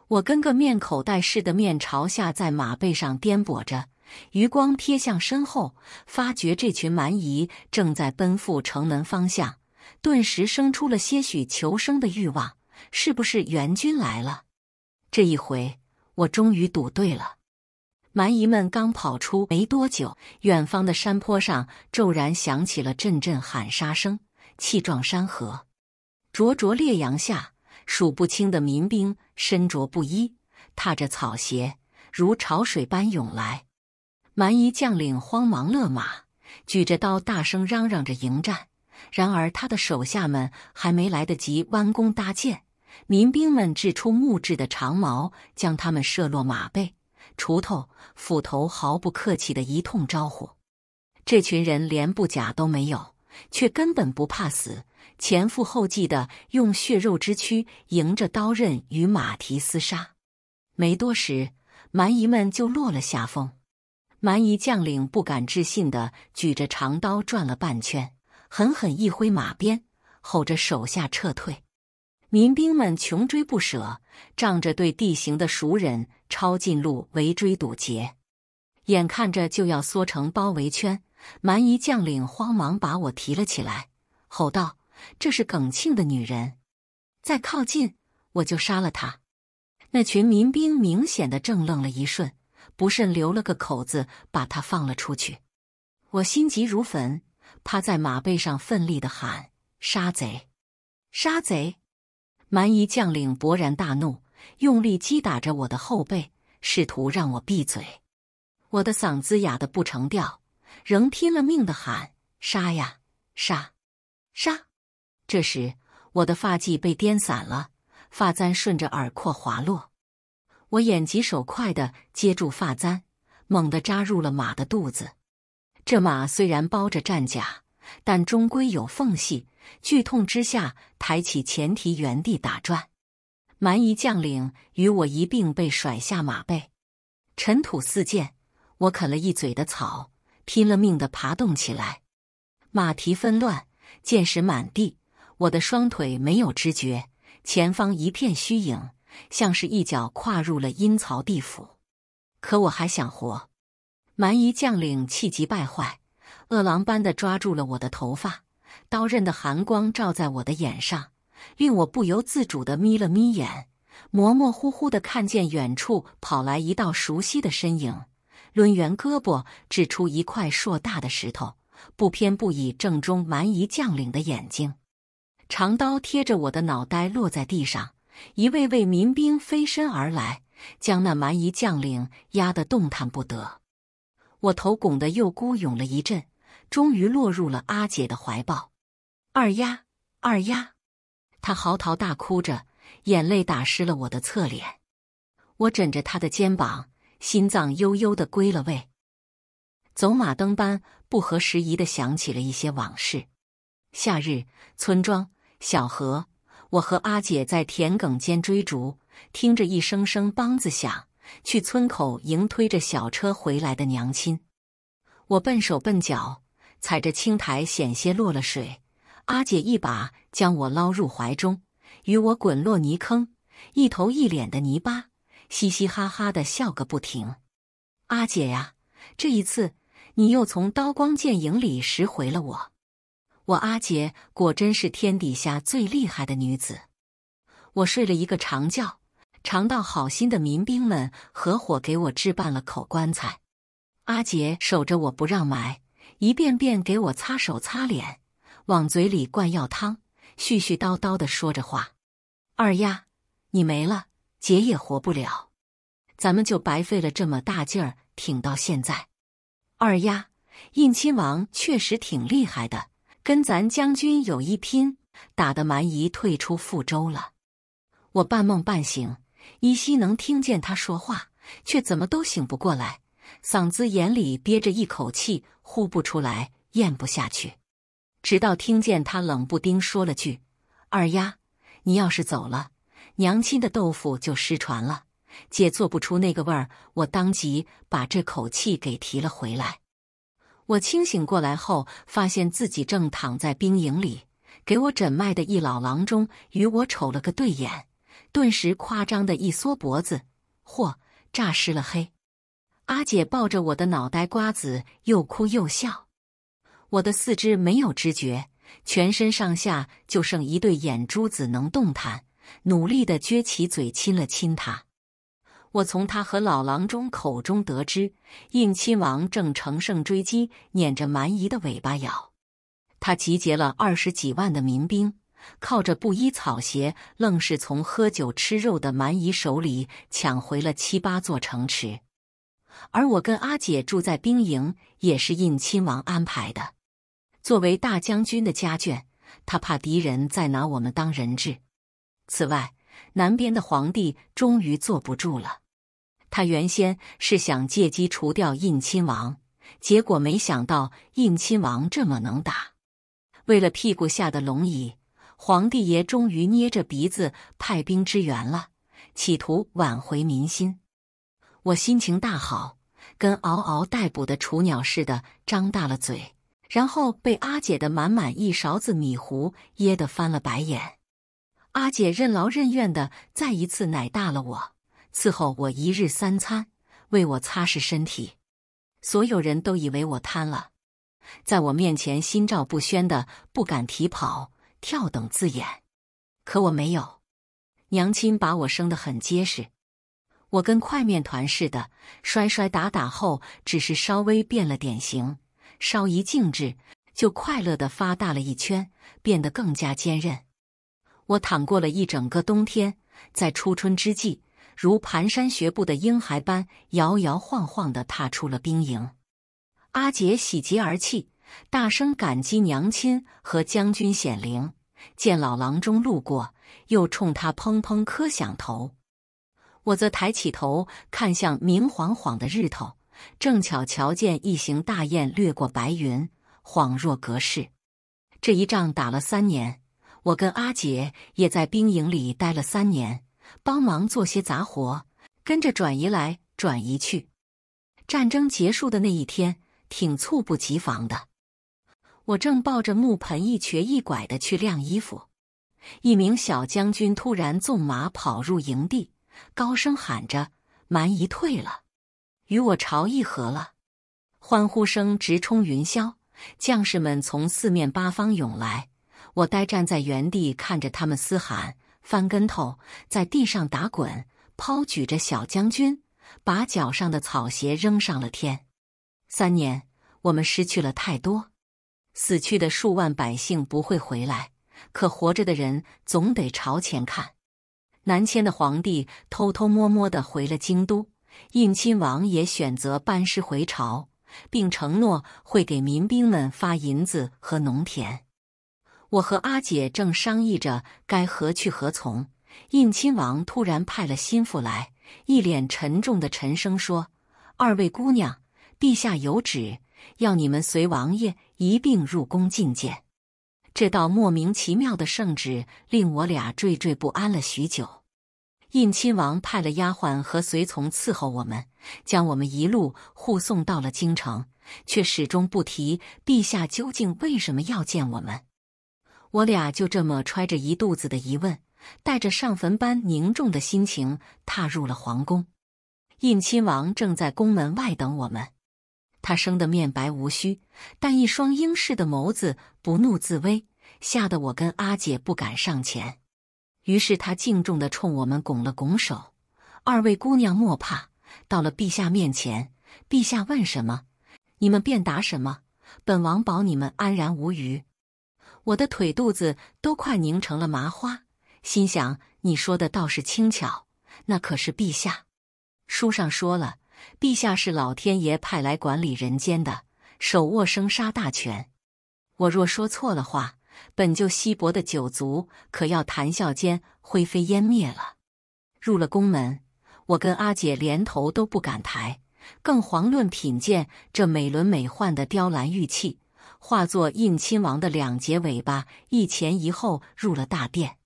我跟个面口袋似的，面朝下在马背上颠簸着。余光瞥向身后，发觉这群蛮夷正在奔赴城门方向。顿时生出了些许求生的欲望。是不是援军来了？这一回我终于赌对了。蛮夷们刚跑出没多久，远方的山坡上骤然响起了阵阵喊杀声，气壮山河。灼灼烈阳下，数不清的民兵身着布衣，踏着草鞋，如潮水般涌来。蛮夷将领慌忙勒马，举着刀，大声嚷嚷着迎战。然而，他的手下们还没来得及弯弓搭箭，民兵们掷出木质的长矛，将他们射落马背。锄头、斧头毫不客气的一通招呼，这群人连布甲都没有，却根本不怕死，前赴后继的用血肉之躯迎着刀刃与马蹄厮杀。没多时，蛮夷们就落了下风。蛮夷将领不敢置信的举着长刀转了半圈。狠狠一挥马鞭，吼着手下撤退。民兵们穷追不舍，仗着对地形的熟人，抄近路围追堵截。眼看着就要缩成包围圈，蛮夷将领慌忙把我提了起来，吼道：“这是耿庆的女人，再靠近我就杀了她。”那群民兵明显的怔愣了一瞬，不慎留了个口子，把他放了出去。我心急如焚。他在马背上奋力的喊：“杀贼！杀贼！”蛮夷将领勃然大怒，用力击打着我的后背，试图让我闭嘴。我的嗓子哑的不成调，仍拼了命的喊：“杀呀！杀！杀！”这时，我的发髻被颠散了，发簪顺着耳廓滑落。我眼疾手快的接住发簪，猛地扎入了马的肚子。这马虽然包着战甲，但终归有缝隙。剧痛之下，抬起前蹄，原地打转。蛮夷将领与我一并被甩下马背，尘土四溅。我啃了一嘴的草，拼了命地爬动起来。马蹄纷乱，箭矢满地。我的双腿没有知觉，前方一片虚影，像是一脚跨入了阴曹地府。可我还想活。蛮夷将领气急败坏，饿狼般的抓住了我的头发，刀刃的寒光照在我的眼上，令我不由自主的眯了眯眼，模模糊糊的看见远处跑来一道熟悉的身影，抡圆胳膊掷出一块硕大的石头，不偏不倚正中蛮夷将领的眼睛，长刀贴着我的脑袋落在地上，一位位民兵飞身而来，将那蛮夷将领压得动弹不得。我头拱的又孤勇了一阵，终于落入了阿姐的怀抱。二丫，二丫，她嚎啕大哭着，眼泪打湿了我的侧脸。我枕着她的肩膀，心脏悠悠的归了位。走马灯般不合时宜的想起了一些往事：夏日、村庄、小河，我和阿姐在田埂间追逐，听着一声声梆子响。去村口迎推着小车回来的娘亲，我笨手笨脚，踩着青苔险些落了水。阿姐一把将我捞入怀中，与我滚落泥坑，一头一脸的泥巴，嘻嘻哈哈的笑个不停。阿姐呀，这一次你又从刀光剑影里拾回了我。我阿姐果真是天底下最厉害的女子。我睡了一个长觉。常到好心的民兵们合伙给我置办了口棺材，阿杰守着我不让埋，一遍遍给我擦手擦脸，往嘴里灌药汤，絮絮叨叨的说着话。二丫，你没了，姐也活不了，咱们就白费了这么大劲儿，挺到现在。二丫，印亲王确实挺厉害的，跟咱将军有一拼，打得蛮夷退出富州了。我半梦半醒。依稀能听见他说话，却怎么都醒不过来，嗓子眼里憋着一口气，呼不出来，咽不下去。直到听见他冷不丁说了句：“二丫，你要是走了，娘亲的豆腐就失传了，姐做不出那个味儿。”我当即把这口气给提了回来。我清醒过来后，发现自己正躺在兵营里，给我诊脉的一老郎中与我瞅了个对眼。顿时夸张的一缩脖子，嚯，诈尸了！嘿，阿姐抱着我的脑袋瓜子，又哭又笑。我的四肢没有知觉，全身上下就剩一对眼珠子能动弹，努力的撅起嘴亲了亲他。我从他和老郎中口中得知，应亲王正乘胜追击，撵着蛮夷的尾巴咬。他集结了二十几万的民兵。靠着布衣草鞋，愣是从喝酒吃肉的蛮夷手里抢回了七八座城池。而我跟阿姐住在兵营，也是印亲王安排的。作为大将军的家眷，他怕敌人再拿我们当人质。此外，南边的皇帝终于坐不住了。他原先是想借机除掉印亲王，结果没想到印亲王这么能打。为了屁股下的龙椅。皇帝爷终于捏着鼻子派兵支援了，企图挽回民心。我心情大好，跟嗷嗷待哺的雏鸟似的张大了嘴，然后被阿姐的满满一勺子米糊噎得翻了白眼。阿姐任劳任怨的再一次奶大了我，伺候我一日三餐，为我擦拭身体。所有人都以为我瘫了，在我面前心照不宣的不敢提跑。跳等字眼，可我没有。娘亲把我生得很结实，我跟块面团似的，摔摔打打后，只是稍微变了点形，稍一静置，就快乐的发大了一圈，变得更加坚韧。我躺过了一整个冬天，在初春之际，如蹒跚学步的婴孩般摇摇晃晃的踏出了兵营。阿杰喜极而泣。大声感激娘亲和将军显灵，见老郎中路过，又冲他砰砰磕响头。我则抬起头看向明晃晃的日头，正巧瞧见一行大雁掠过白云，恍若隔世。这一仗打了三年，我跟阿姐也在兵营里待了三年，帮忙做些杂活，跟着转移来转移去。战争结束的那一天，挺猝不及防的。我正抱着木盆一瘸一拐的去晾衣服，一名小将军突然纵马跑入营地，高声喊着：“蛮夷退了，与我朝议和了！”欢呼声直冲云霄，将士们从四面八方涌来。我呆站在原地，看着他们嘶喊、翻跟头，在地上打滚，抛举着小将军，把脚上的草鞋扔上了天。三年，我们失去了太多。死去的数万百姓不会回来，可活着的人总得朝前看。南迁的皇帝偷偷摸摸地回了京都，印亲王也选择班师回朝，并承诺会给民兵们发银子和农田。我和阿姐正商议着该何去何从，印亲王突然派了心腹来，一脸沉重的沉声说：“二位姑娘，陛下有旨，要你们随王爷。”一并入宫觐见，这道莫名其妙的圣旨令我俩惴惴不安了许久。印亲王派了丫鬟和随从伺候我们，将我们一路护送到了京城，却始终不提陛下究竟为什么要见我们。我俩就这么揣着一肚子的疑问，带着上坟般凝重的心情踏入了皇宫。印亲王正在宫门外等我们。他生得面白无须，但一双鹰似的眸子不怒自威，吓得我跟阿姐不敢上前。于是他敬重地冲我们拱了拱手：“二位姑娘莫怕，到了陛下面前，陛下问什么，你们便答什么，本王保你们安然无虞。”我的腿肚子都快拧成了麻花，心想你说的倒是轻巧，那可是陛下。书上说了。陛下是老天爷派来管理人间的，手握生杀大权。我若说错了话，本就稀薄的九族可要谈笑间灰飞烟灭了。入了宫门，我跟阿姐连头都不敢抬，更遑论品鉴这美轮美奂的雕栏玉砌。化作胤亲王的两截尾巴，一前一后入了大殿。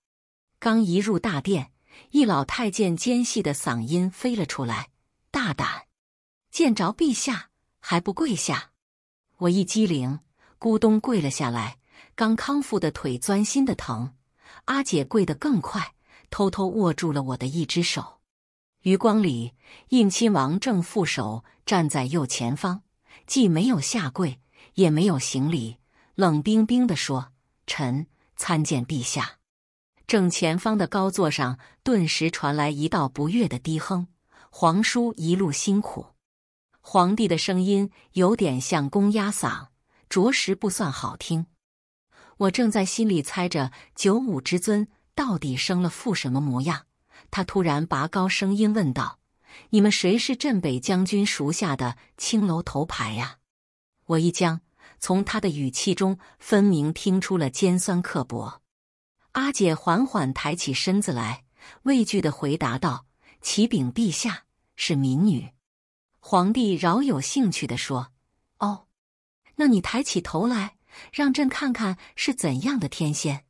刚一入大殿，一老太监尖细的嗓音飞了出来：“大胆！”见着陛下还不跪下？我一激灵，咕咚跪了下来。刚康复的腿钻心的疼。阿姐跪得更快，偷偷握住了我的一只手。余光里，印亲王正负手站在右前方，既没有下跪，也没有行礼，冷冰冰的说：“臣参见陛下。”正前方的高座上顿时传来一道不悦的低哼：“皇叔一路辛苦。”皇帝的声音有点像公鸭嗓，着实不算好听。我正在心里猜着九五之尊到底生了副什么模样，他突然拔高声音问道：“你们谁是镇北将军属下的青楼头牌呀？”我一僵，从他的语气中分明听出了尖酸刻薄。阿姐缓缓抬起身子来，畏惧的回答道：“启禀陛下，是民女。”皇帝饶有兴趣地说：“哦，那你抬起头来，让朕看看是怎样的天仙。”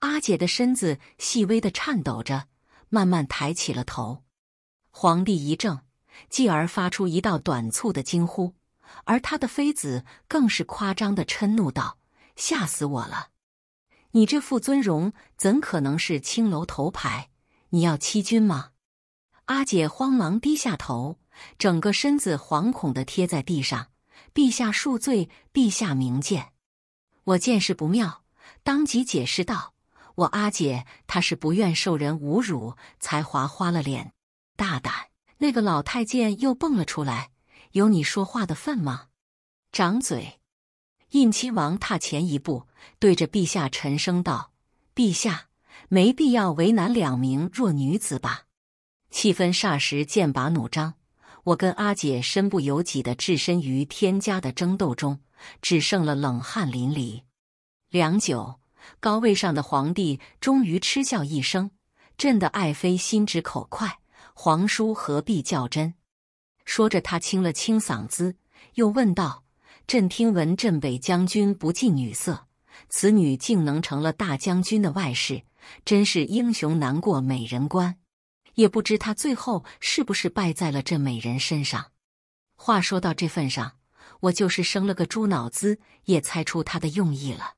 阿姐的身子细微的颤抖着，慢慢抬起了头。皇帝一怔，继而发出一道短促的惊呼，而他的妃子更是夸张的嗔怒道：“吓死我了！你这副尊容怎可能是青楼头牌？你要欺君吗？”阿姐慌忙低下头。整个身子惶恐地贴在地上，陛下恕罪，陛下明鉴。我见势不妙，当即解释道：“我阿姐她是不愿受人侮辱，才划花了脸。”大胆！那个老太监又蹦了出来：“有你说话的份吗？”掌嘴！胤亲王踏前一步，对着陛下沉声道：“陛下，没必要为难两名弱女子吧？”气氛霎时剑拔弩张。我跟阿姐身不由己地置身于天家的争斗中，只剩了冷汗淋漓。良久，高位上的皇帝终于嗤笑一声：“朕的爱妃心直口快，皇叔何必较真？”说着，他清了清嗓子，又问道：“朕听闻镇北将军不近女色，此女竟能成了大将军的外室，真是英雄难过美人关。”也不知他最后是不是败在了这美人身上。话说到这份上，我就是生了个猪脑子，也猜出他的用意了。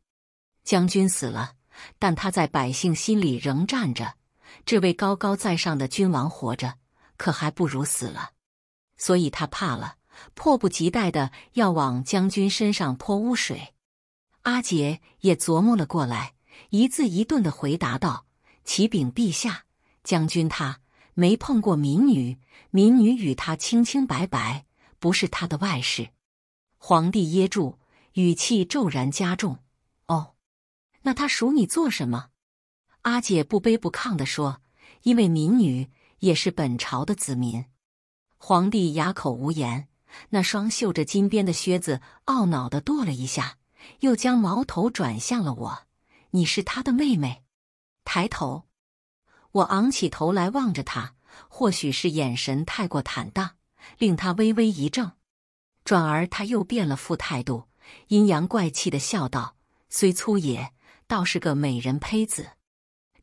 将军死了，但他在百姓心里仍站着。这位高高在上的君王活着，可还不如死了。所以他怕了，迫不及待的要往将军身上泼污水。阿杰也琢磨了过来，一字一顿的回答道：“启禀陛下，将军他。”没碰过民女，民女与他清清白白，不是他的外事。皇帝噎住，语气骤然加重：“哦，那他赎你做什么？”阿姐不卑不亢地说：“因为民女也是本朝的子民。”皇帝哑口无言，那双绣着金边的靴子懊恼地跺了一下，又将矛头转向了我：“你是他的妹妹？”抬头。我昂起头来望着他，或许是眼神太过坦荡，令他微微一怔。转而他又变了副态度，阴阳怪气的笑道：“虽粗野，倒是个美人胚子。”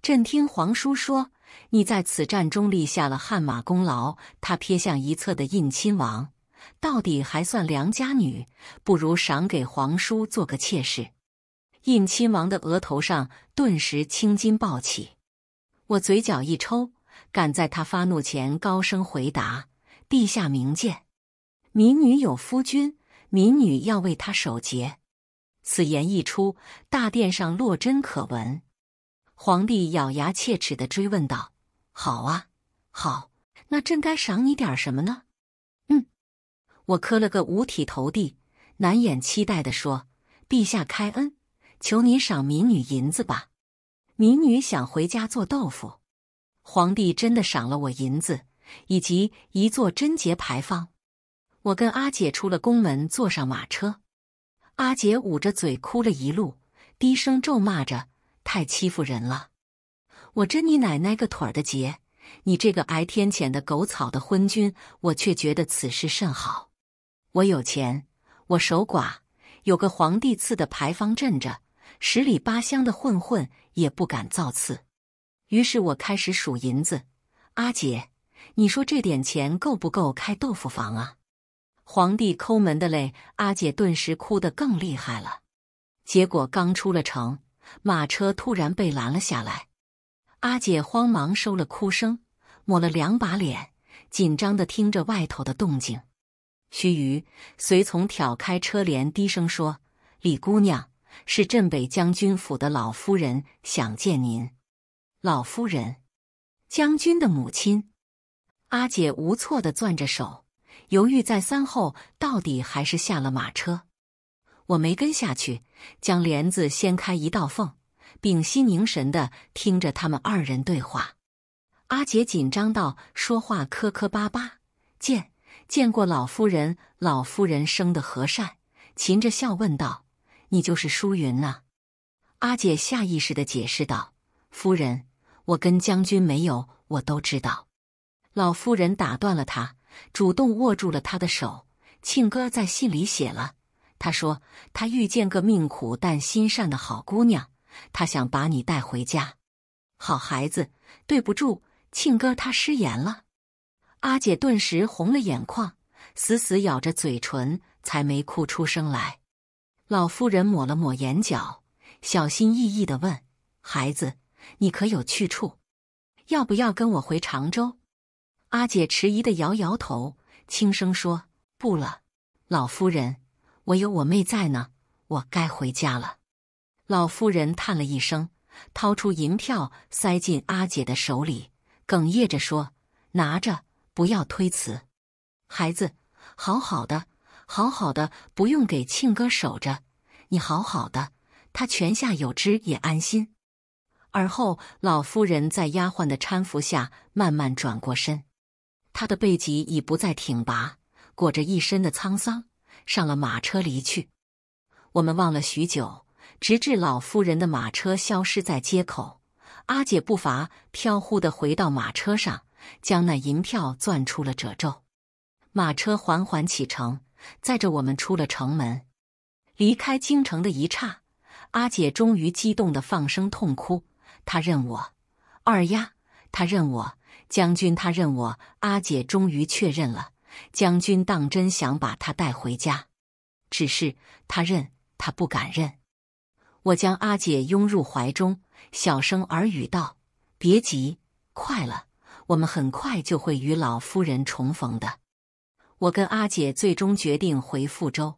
朕听皇叔说，你在此战中立下了汗马功劳。他瞥向一侧的胤亲王，到底还算良家女，不如赏给皇叔做个妾室。胤亲王的额头上顿时青筋暴起。我嘴角一抽，赶在他发怒前高声回答：“陛下明鉴，民女有夫君，民女要为他守节。”此言一出，大殿上落针可闻。皇帝咬牙切齿的追问道：“好啊，好，那朕该赏你点什么呢？”“嗯。”我磕了个五体投地，难掩期待的说：“陛下开恩，求你赏民女银子吧。”民女想回家做豆腐，皇帝真的赏了我银子，以及一座贞节牌坊。我跟阿姐出了宫门，坐上马车，阿姐捂着嘴哭了一路，低声咒骂着：“太欺负人了！”我真你奶奶个腿儿的结！你这个挨天谴的狗草的昏君，我却觉得此事甚好。我有钱，我守寡，有个皇帝赐的牌坊镇着，十里八乡的混混。也不敢造次，于是我开始数银子。阿姐，你说这点钱够不够开豆腐房啊？皇帝抠门的嘞，阿姐顿时哭得更厉害了。结果刚出了城，马车突然被拦了下来。阿姐慌忙收了哭声，抹了两把脸，紧张的听着外头的动静。须臾，随从挑开车帘，低声说：“李姑娘。”是镇北将军府的老夫人想见您，老夫人，将军的母亲。阿姐无措地攥着手，犹豫再三后，到底还是下了马车。我没跟下去，将帘子掀开一道缝，屏息凝神地听着他们二人对话。阿姐紧张到说话磕磕巴巴：“见见过老夫人，老夫人生的和善，噙着笑问道。”你就是淑云呐，阿姐下意识的解释道：“夫人，我跟将军没有，我都知道。”老夫人打断了她，主动握住了她的手。庆哥在信里写了，他说他遇见个命苦但心善的好姑娘，他想把你带回家。好孩子，对不住，庆哥他失言了。阿姐顿时红了眼眶，死死咬着嘴唇，才没哭出声来。老夫人抹了抹眼角，小心翼翼的问：“孩子，你可有去处？要不要跟我回常州？”阿姐迟疑的摇摇头，轻声说：“不了，老夫人，我有我妹在呢，我该回家了。”老夫人叹了一声，掏出银票塞进阿姐的手里，哽咽着说：“拿着，不要推辞，孩子，好好的。”好好的，不用给庆哥守着，你好好的，他泉下有知也安心。而后，老夫人在丫鬟的搀扶下慢慢转过身，她的背脊已不再挺拔，裹着一身的沧桑，上了马车离去。我们望了许久，直至老夫人的马车消失在街口。阿姐步伐飘忽地回到马车上，将那银票攥出了褶皱。马车缓缓启程。载着我们出了城门，离开京城的一刹，阿姐终于激动的放声痛哭。她认我，二丫，她认我将军，她认我。阿姐终于确认了，将军当真想把她带回家。只是她认，她不敢认。我将阿姐拥入怀中，小声耳语道：“别急，快了，我们很快就会与老夫人重逢的。”我跟阿姐最终决定回福州，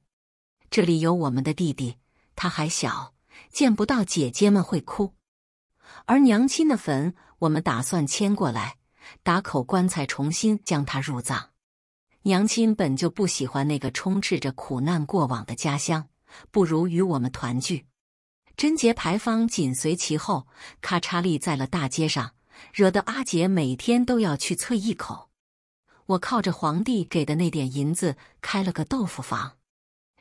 这里有我们的弟弟，他还小，见不到姐姐们会哭。而娘亲的坟，我们打算迁过来，打口棺材，重新将他入葬。娘亲本就不喜欢那个充斥着苦难过往的家乡，不如与我们团聚。贞节牌坊紧随其后，咔嚓立在了大街上，惹得阿姐每天都要去啐一口。我靠着皇帝给的那点银子开了个豆腐坊，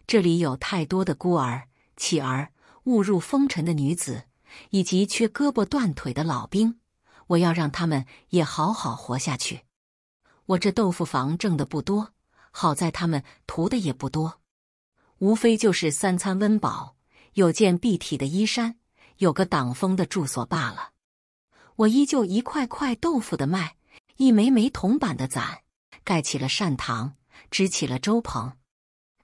这里有太多的孤儿、乞儿、误入风尘的女子，以及缺胳膊断腿的老兵。我要让他们也好好活下去。我这豆腐坊挣的不多，好在他们图的也不多，无非就是三餐温饱，有件蔽体的衣衫，有个挡风的住所罢了。我依旧一块块豆腐的卖，一枚枚铜板的攒。盖起了善堂，支起了粥棚。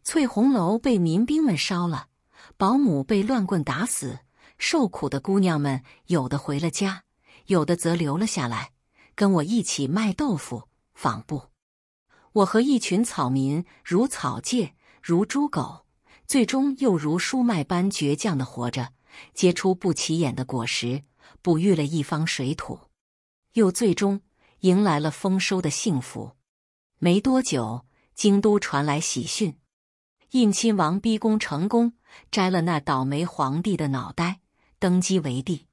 翠红楼被民兵们烧了，保姆被乱棍打死。受苦的姑娘们，有的回了家，有的则留了下来，跟我一起卖豆腐、纺布。我和一群草民，如草芥，如猪狗，最终又如书麦般倔强的活着，结出不起眼的果实，哺育了一方水土，又最终迎来了丰收的幸福。没多久，京都传来喜讯，印亲王逼宫成功，摘了那倒霉皇帝的脑袋，登基为帝。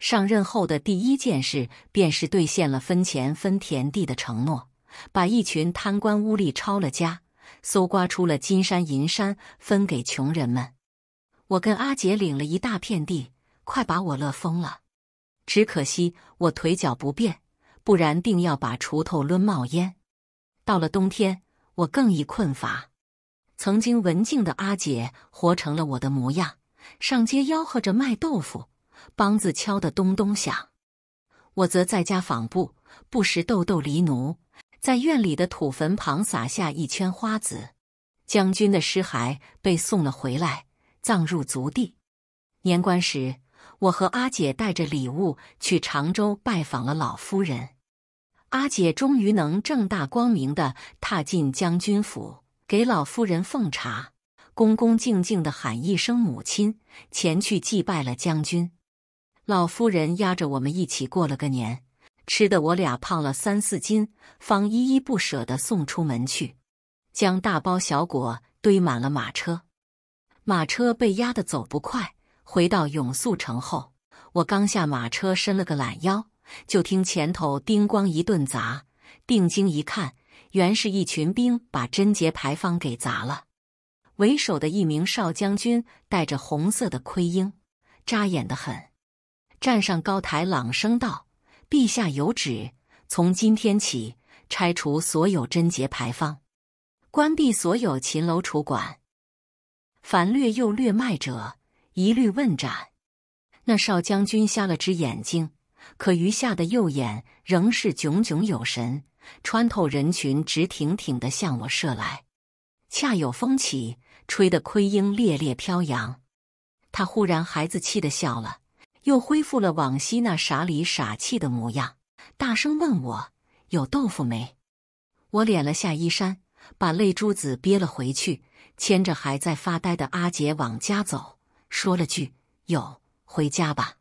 上任后的第一件事，便是兑现了分钱分田地的承诺，把一群贪官污吏抄了家，搜刮出了金山银山，分给穷人们。我跟阿杰领了一大片地，快把我乐疯了。只可惜我腿脚不便，不然定要把锄头抡冒烟。到了冬天，我更易困乏。曾经文静的阿姐，活成了我的模样，上街吆喝着卖豆腐，梆子敲得咚咚响。我则在家纺布，不时豆豆狸奴，在院里的土坟旁撒下一圈花籽。将军的尸骸被送了回来，葬入族地。年关时，我和阿姐带着礼物去常州拜访了老夫人。阿姐终于能正大光明的踏进将军府，给老夫人奉茶，恭恭敬敬的喊一声母亲，前去祭拜了将军。老夫人压着我们一起过了个年，吃的我俩胖了三四斤，方依依不舍的送出门去，将大包小裹堆满了马车，马车被压得走不快。回到永肃城后，我刚下马车，伸了个懒腰。就听前头叮咣一顿砸，定睛一看，原是一群兵把贞节牌坊给砸了。为首的一名少将军带着红色的盔缨，扎眼的很，站上高台朗声道：“陛下有旨，从今天起拆除所有贞节牌坊，关闭所有秦楼楚馆，凡掠右掠卖者，一律问斩。”那少将军瞎了只眼睛。可余下的右眼仍是炯炯有神，穿透人群，直挺挺地向我射来。恰有风起，吹得盔缨猎猎飘扬。他忽然孩子气的笑了，又恢复了往昔那傻里傻气的模样，大声问我：“有豆腐没？”我敛了下衣衫，把泪珠子憋了回去，牵着还在发呆的阿杰往家走，说了句：“有，回家吧。”